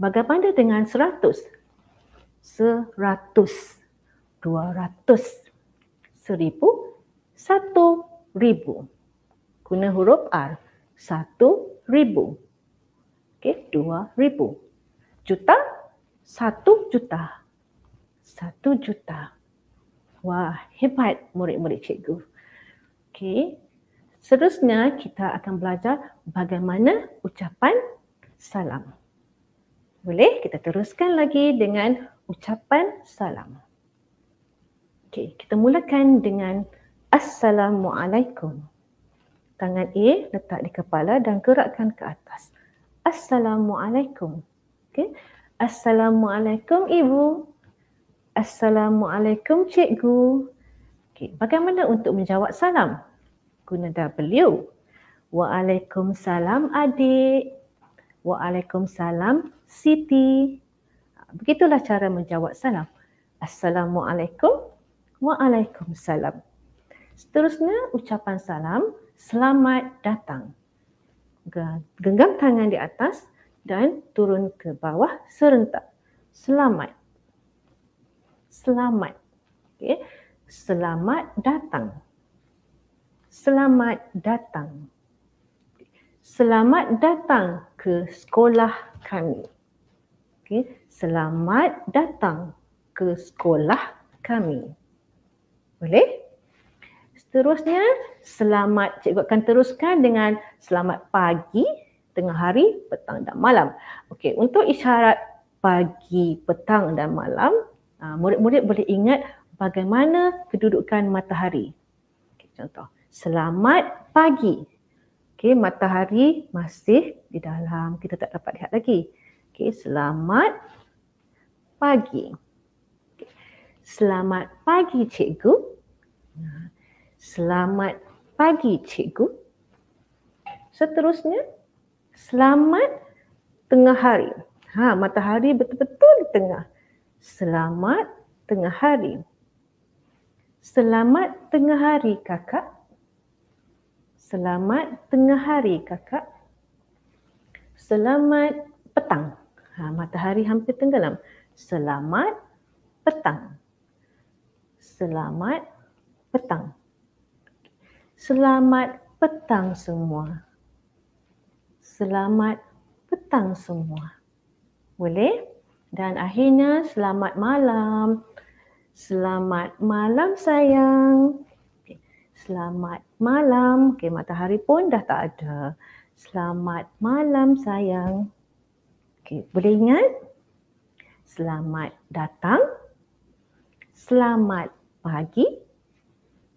Speaker 5: Bagaimana dengan seratus, seratus, dua ratus, seribu, satu ribu. Guna huruf R. satu ribu, Okey, dua ribu, Juta, satu juta. satu juta. Wah, hebat murid-murid cikgu. Okey. Seterusnya kita akan belajar bagaimana ucapan salam. Boleh kita teruskan lagi dengan ucapan salam. Okey, kita mulakan dengan assalamualaikum. Tangan A letak di kepala dan gerakkan ke atas. Assalamualaikum. Okey. Assalamualaikum ibu. Assalamualaikum cikgu. Okey, bagaimana untuk menjawab salam? Guna W. Waalaikumsalam adik. Waalaikumsalam Siti. Begitulah cara menjawab salam. Assalamualaikum. Waalaikumsalam. Seterusnya ucapan salam, selamat datang. Genggam tangan di atas dan turun ke bawah serentak. Selamat. Selamat. Okey selamat datang. Selamat datang. Selamat datang ke sekolah kami. Okay, selamat datang ke sekolah kami. Boleh? Seterusnya, selamat cikgu akan teruskan dengan selamat pagi, tengah hari, petang dan malam. Okay, untuk isyarat pagi, petang dan malam, ah, murid-murid boleh ingat bagaimana kedudukan matahari. Okay, contoh, selamat pagi. Okey, matahari masih di dalam. Kita tak dapat lihat lagi. Okey, selamat pagi. Selamat pagi cikgu. Selamat pagi cikgu. Seterusnya, selamat tengah hari. Ha, matahari betul-betul di tengah. Selamat tengah hari. Selamat tengah hari kakak. Selamat tengah hari kakak. Selamat petang. Ha, matahari hampir tenggelam. Selamat petang. Selamat petang. Selamat petang semua. Selamat petang semua. Boleh? Dan akhirnya selamat malam. Selamat malam sayang. Okay. Selamat malam. Okay, matahari pun dah tak ada. Selamat malam sayang. Okay, boleh ingat? Selamat datang. Selamat pagi.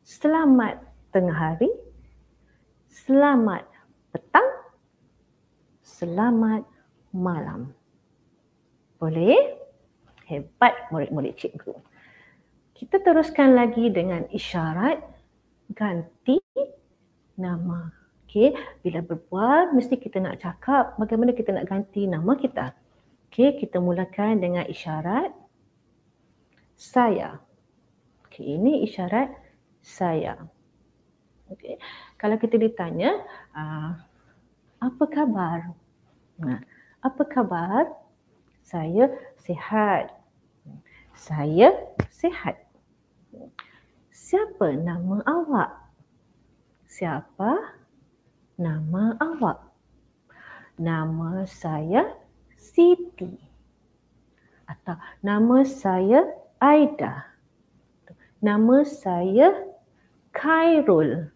Speaker 5: Selamat tengah hari. Selamat petang. Selamat malam. Boleh? Hebat murid-murid cikgu kita teruskan lagi dengan isyarat ganti nama. Okey, bila berbual mesti kita nak cakap bagaimana kita nak ganti nama kita. Okey, kita mulakan dengan isyarat saya. Okey, ini isyarat saya. Okey. Kalau kita ditanya, ah, apa khabar? Nah, apa khabar? Saya sihat. Saya sihat. Siapa nama awak? Siapa nama awak? Nama saya Siti. Atau nama saya Aida. Nama saya Khairul.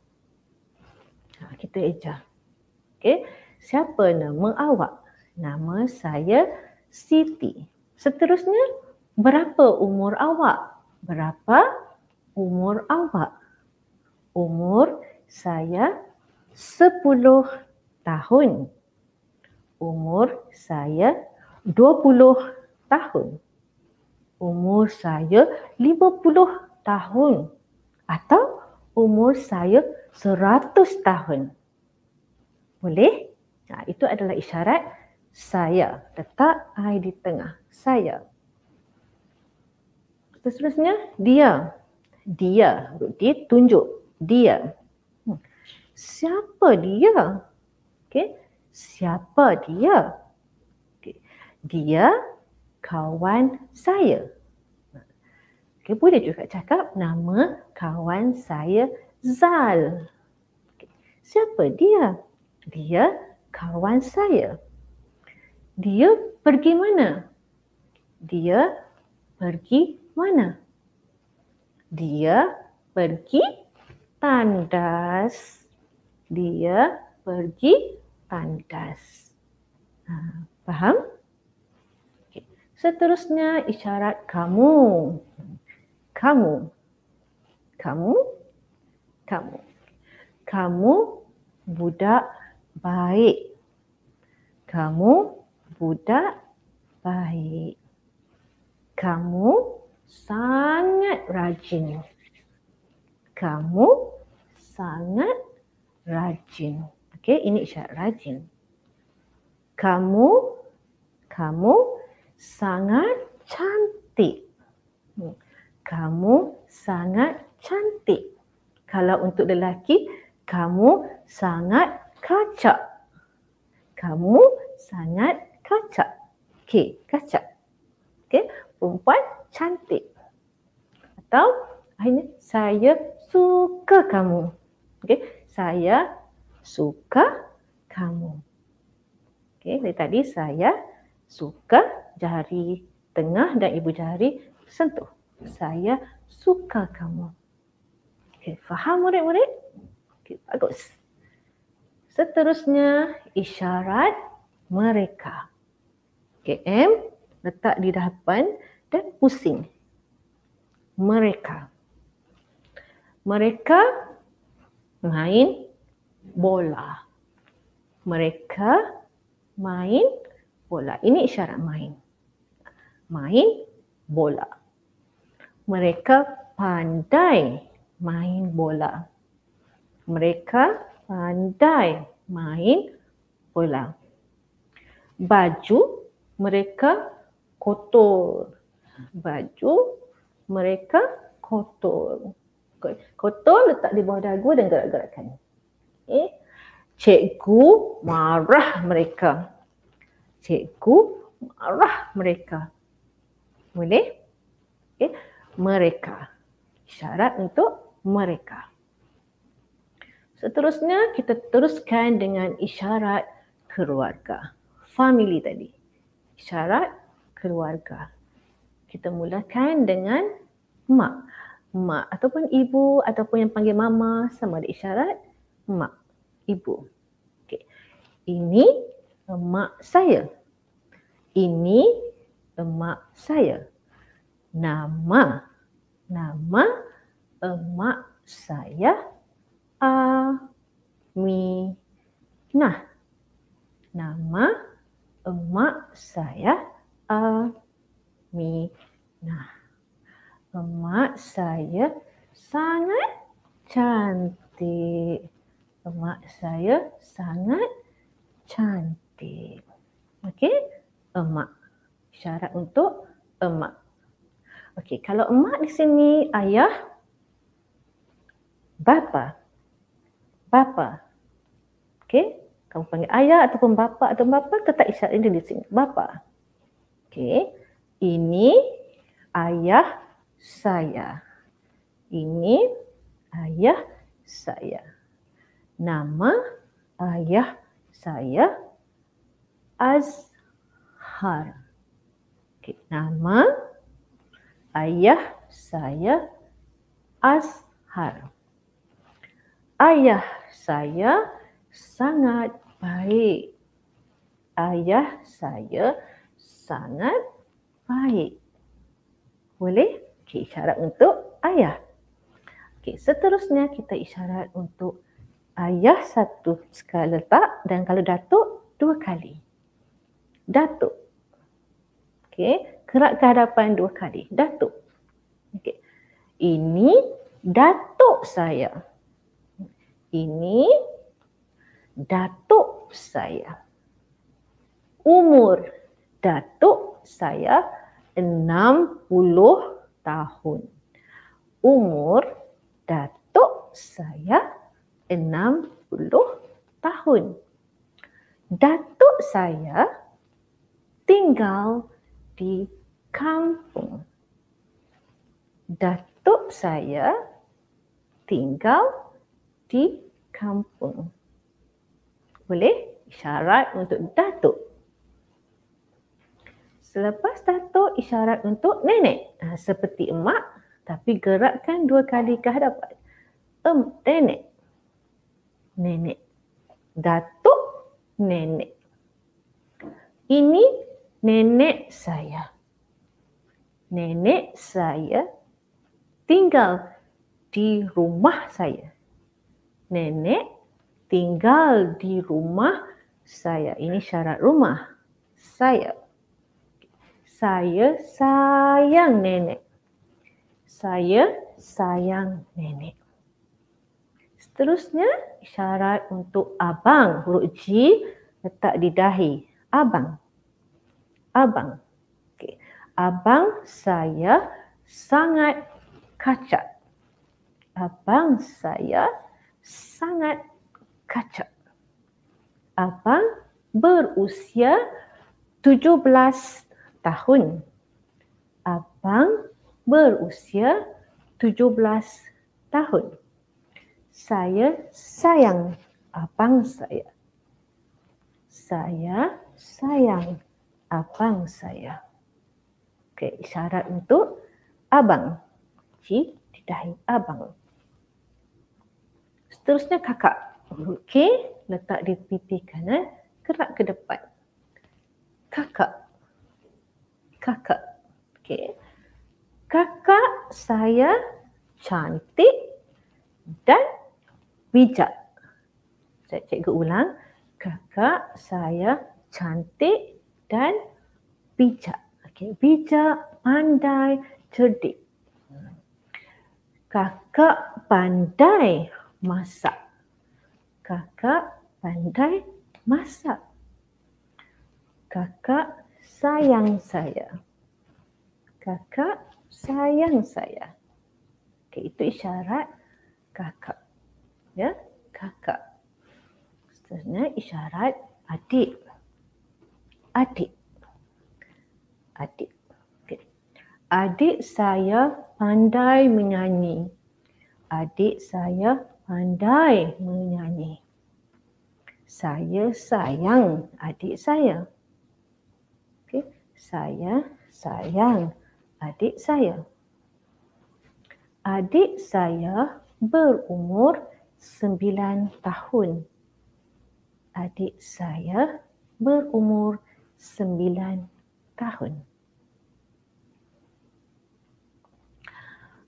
Speaker 5: Ha, kita eja. Okay? Siapa nama awak? Nama saya Siti. Seterusnya, berapa umur awak? Berapa umur awak. Umur saya sepuluh tahun. Umur saya dua puluh tahun. Umur saya lima puluh tahun. Atau umur saya seratus tahun. Boleh? Nah, ha, itu adalah isyarat saya. Letak I di tengah. Saya. Terus-terusnya dia dia dia tunjuk dia hmm. siapa dia okey siapa dia okay. dia kawan saya okey boleh juga cakap nama kawan saya Zal okay. siapa dia dia kawan saya dia pergi mana dia pergi mana dia pergi tandas. Dia pergi tandas. Ha, faham? Okay. Seterusnya isyarat kamu. Kamu. Kamu. Kamu. Kamu budak baik. Kamu budak baik. Kamu sangat rajin. Kamu sangat rajin. Okey, ini isyarat rajin. Kamu kamu sangat cantik. Hmm. Kamu sangat cantik. Kalau untuk lelaki, kamu sangat kacak. Kamu sangat kacak. Okey, kacak. Okey, perempuan cantik. Atau akhirnya saya suka kamu. Okay, saya suka kamu. Okay, dari tadi saya suka jari tengah dan ibu jari sentuh. Saya suka kamu. Okay, faham murid-murid? Okey, bagus. Seterusnya isyarat mereka. KM okay, letak di depan dan pusing. Mereka. Mereka main bola. Mereka main bola. Ini isyarat main. Main bola. Mereka pandai main bola. Mereka pandai main bola. Baju mereka kotor baju mereka kotor. Kotor letak di bawah dagu dan gerak-gerakkan. Okay. Eh, cikgu marah mereka. Cikgu marah mereka. Boleh? Okay. Eh, mereka. Isyarat untuk mereka. Seterusnya kita teruskan dengan isyarat keluarga. Family tadi. Isyarat keluarga kita mulakan dengan mak. Mak ataupun ibu ataupun yang panggil mama sama ada isyarat mak, ibu. Okay, Ini eh, mak saya. Ini eh, mak saya. Nama nama eh, mak saya Aminah. Nama mak saya Aminah. Minah. Emak saya sangat cantik. Emak saya sangat cantik. Okey? Emak. Syarat untuk emak. Okey, kalau emak di sini ayah bapa. Bapa. Okey? Kamu panggil ayah ataupun bapa atau bapa tetap isyarat ini di sini. Bapa. Okey? Ini ayah saya. Ini ayah saya. Nama ayah saya Azhar. Okay. Nama ayah saya Azhar. Ayah saya sangat baik. Ayah saya sangat baik. Boleh? Okey, isyarat untuk ayah. Okey, seterusnya kita isyarat untuk ayah satu sekali letak dan kalau datuk dua kali. Datuk. Okey, gerak ke hadapan dua kali. Datuk. Okey. Ini datuk saya. Ini datuk saya. Umur datuk saya 60 tahun. Umur datuk saya 60 tahun. Datuk saya tinggal di kampung. Datuk saya tinggal di kampung. Boleh isyarat untuk datuk. Selepas tato isyarat untuk nenek ha, seperti emak tapi gerakkan dua kali ke hadapan. Em nenek. Nenek. Datuk nenek. Ini nenek saya. Nenek saya tinggal di rumah saya. Nenek tinggal di rumah saya. Ini syarat rumah saya saya sayang nenek. Saya sayang nenek. Seterusnya, isyarat untuk abang. Huruf G letak di dahi. Abang. Abang. Okay. Abang saya sangat kacak. Abang saya sangat kacak. Abang berusia 17 tahun. Abang berusia 17 tahun. Saya sayang abang saya. Saya sayang abang saya. Okey, isyarat untuk abang. Ji di dahi abang. Seterusnya kakak. Okey, letak di pipi kanan, gerak ke depan. Kakak kakak. okay. Kakak saya cantik dan bijak. Saya cikgu ulang. Kakak saya cantik dan bijak. Okay, bijak, pandai, cerdik. Kakak pandai masak. Kakak pandai masak. Kakak sayang saya. Kakak sayang saya. Okay, itu isyarat kakak. Ya, kakak. Seterusnya isyarat adik. Adik. Adik. Okay. Adik saya pandai menyanyi. Adik saya pandai menyanyi. Saya sayang adik saya saya sayang adik saya. Adik saya berumur sembilan tahun. Adik saya berumur sembilan tahun.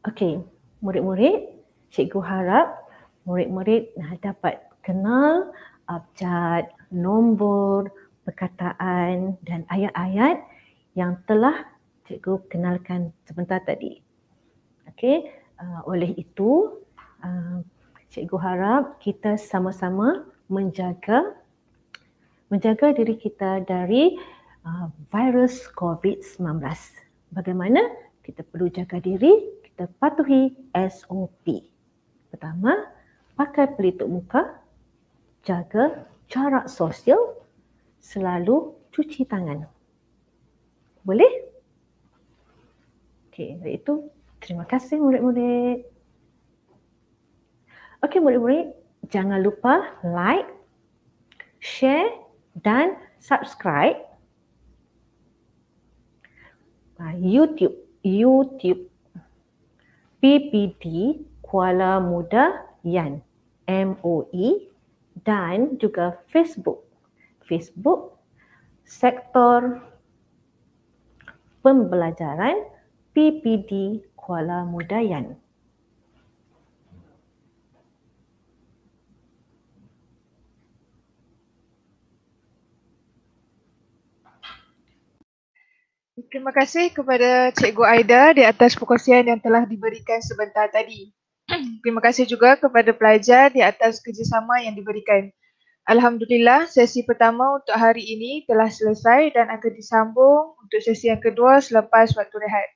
Speaker 5: Okey, murid-murid, cikgu harap murid-murid dapat kenal abjad, nombor, perkataan dan ayat-ayat yang telah cikgu kenalkan sebentar tadi. Okey, uh, oleh itu uh, cikgu harap kita sama-sama menjaga menjaga diri kita dari uh, virus COVID-19. Bagaimana kita perlu jaga diri? Kita patuhi SOP. Pertama, pakai pelitup muka, jaga jarak sosial, selalu cuci tangan. Boleh? Okey, itu terima kasih murid-murid. Okey, murid-murid, jangan lupa like, share dan subscribe YouTube YouTube PPT Kuala Muda Yan MOE dan juga Facebook Facebook Sektor pembelajaran PPD Kuala Mudayan.
Speaker 1: Terima kasih kepada Cikgu Aida di atas perkongsian yang telah diberikan sebentar tadi. Terima kasih juga kepada pelajar di atas kerjasama yang diberikan. Alhamdulillah, sesi pertama untuk hari ini telah selesai dan akan disambung untuk sesi yang kedua selepas waktu rehat.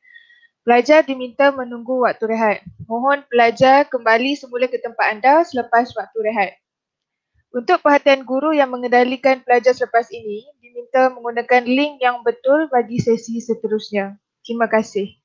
Speaker 1: Pelajar diminta menunggu waktu rehat. Mohon pelajar kembali semula ke tempat anda selepas waktu rehat. Untuk perhatian guru yang mengendalikan pelajar selepas ini, diminta menggunakan link yang betul bagi sesi seterusnya. Terima kasih.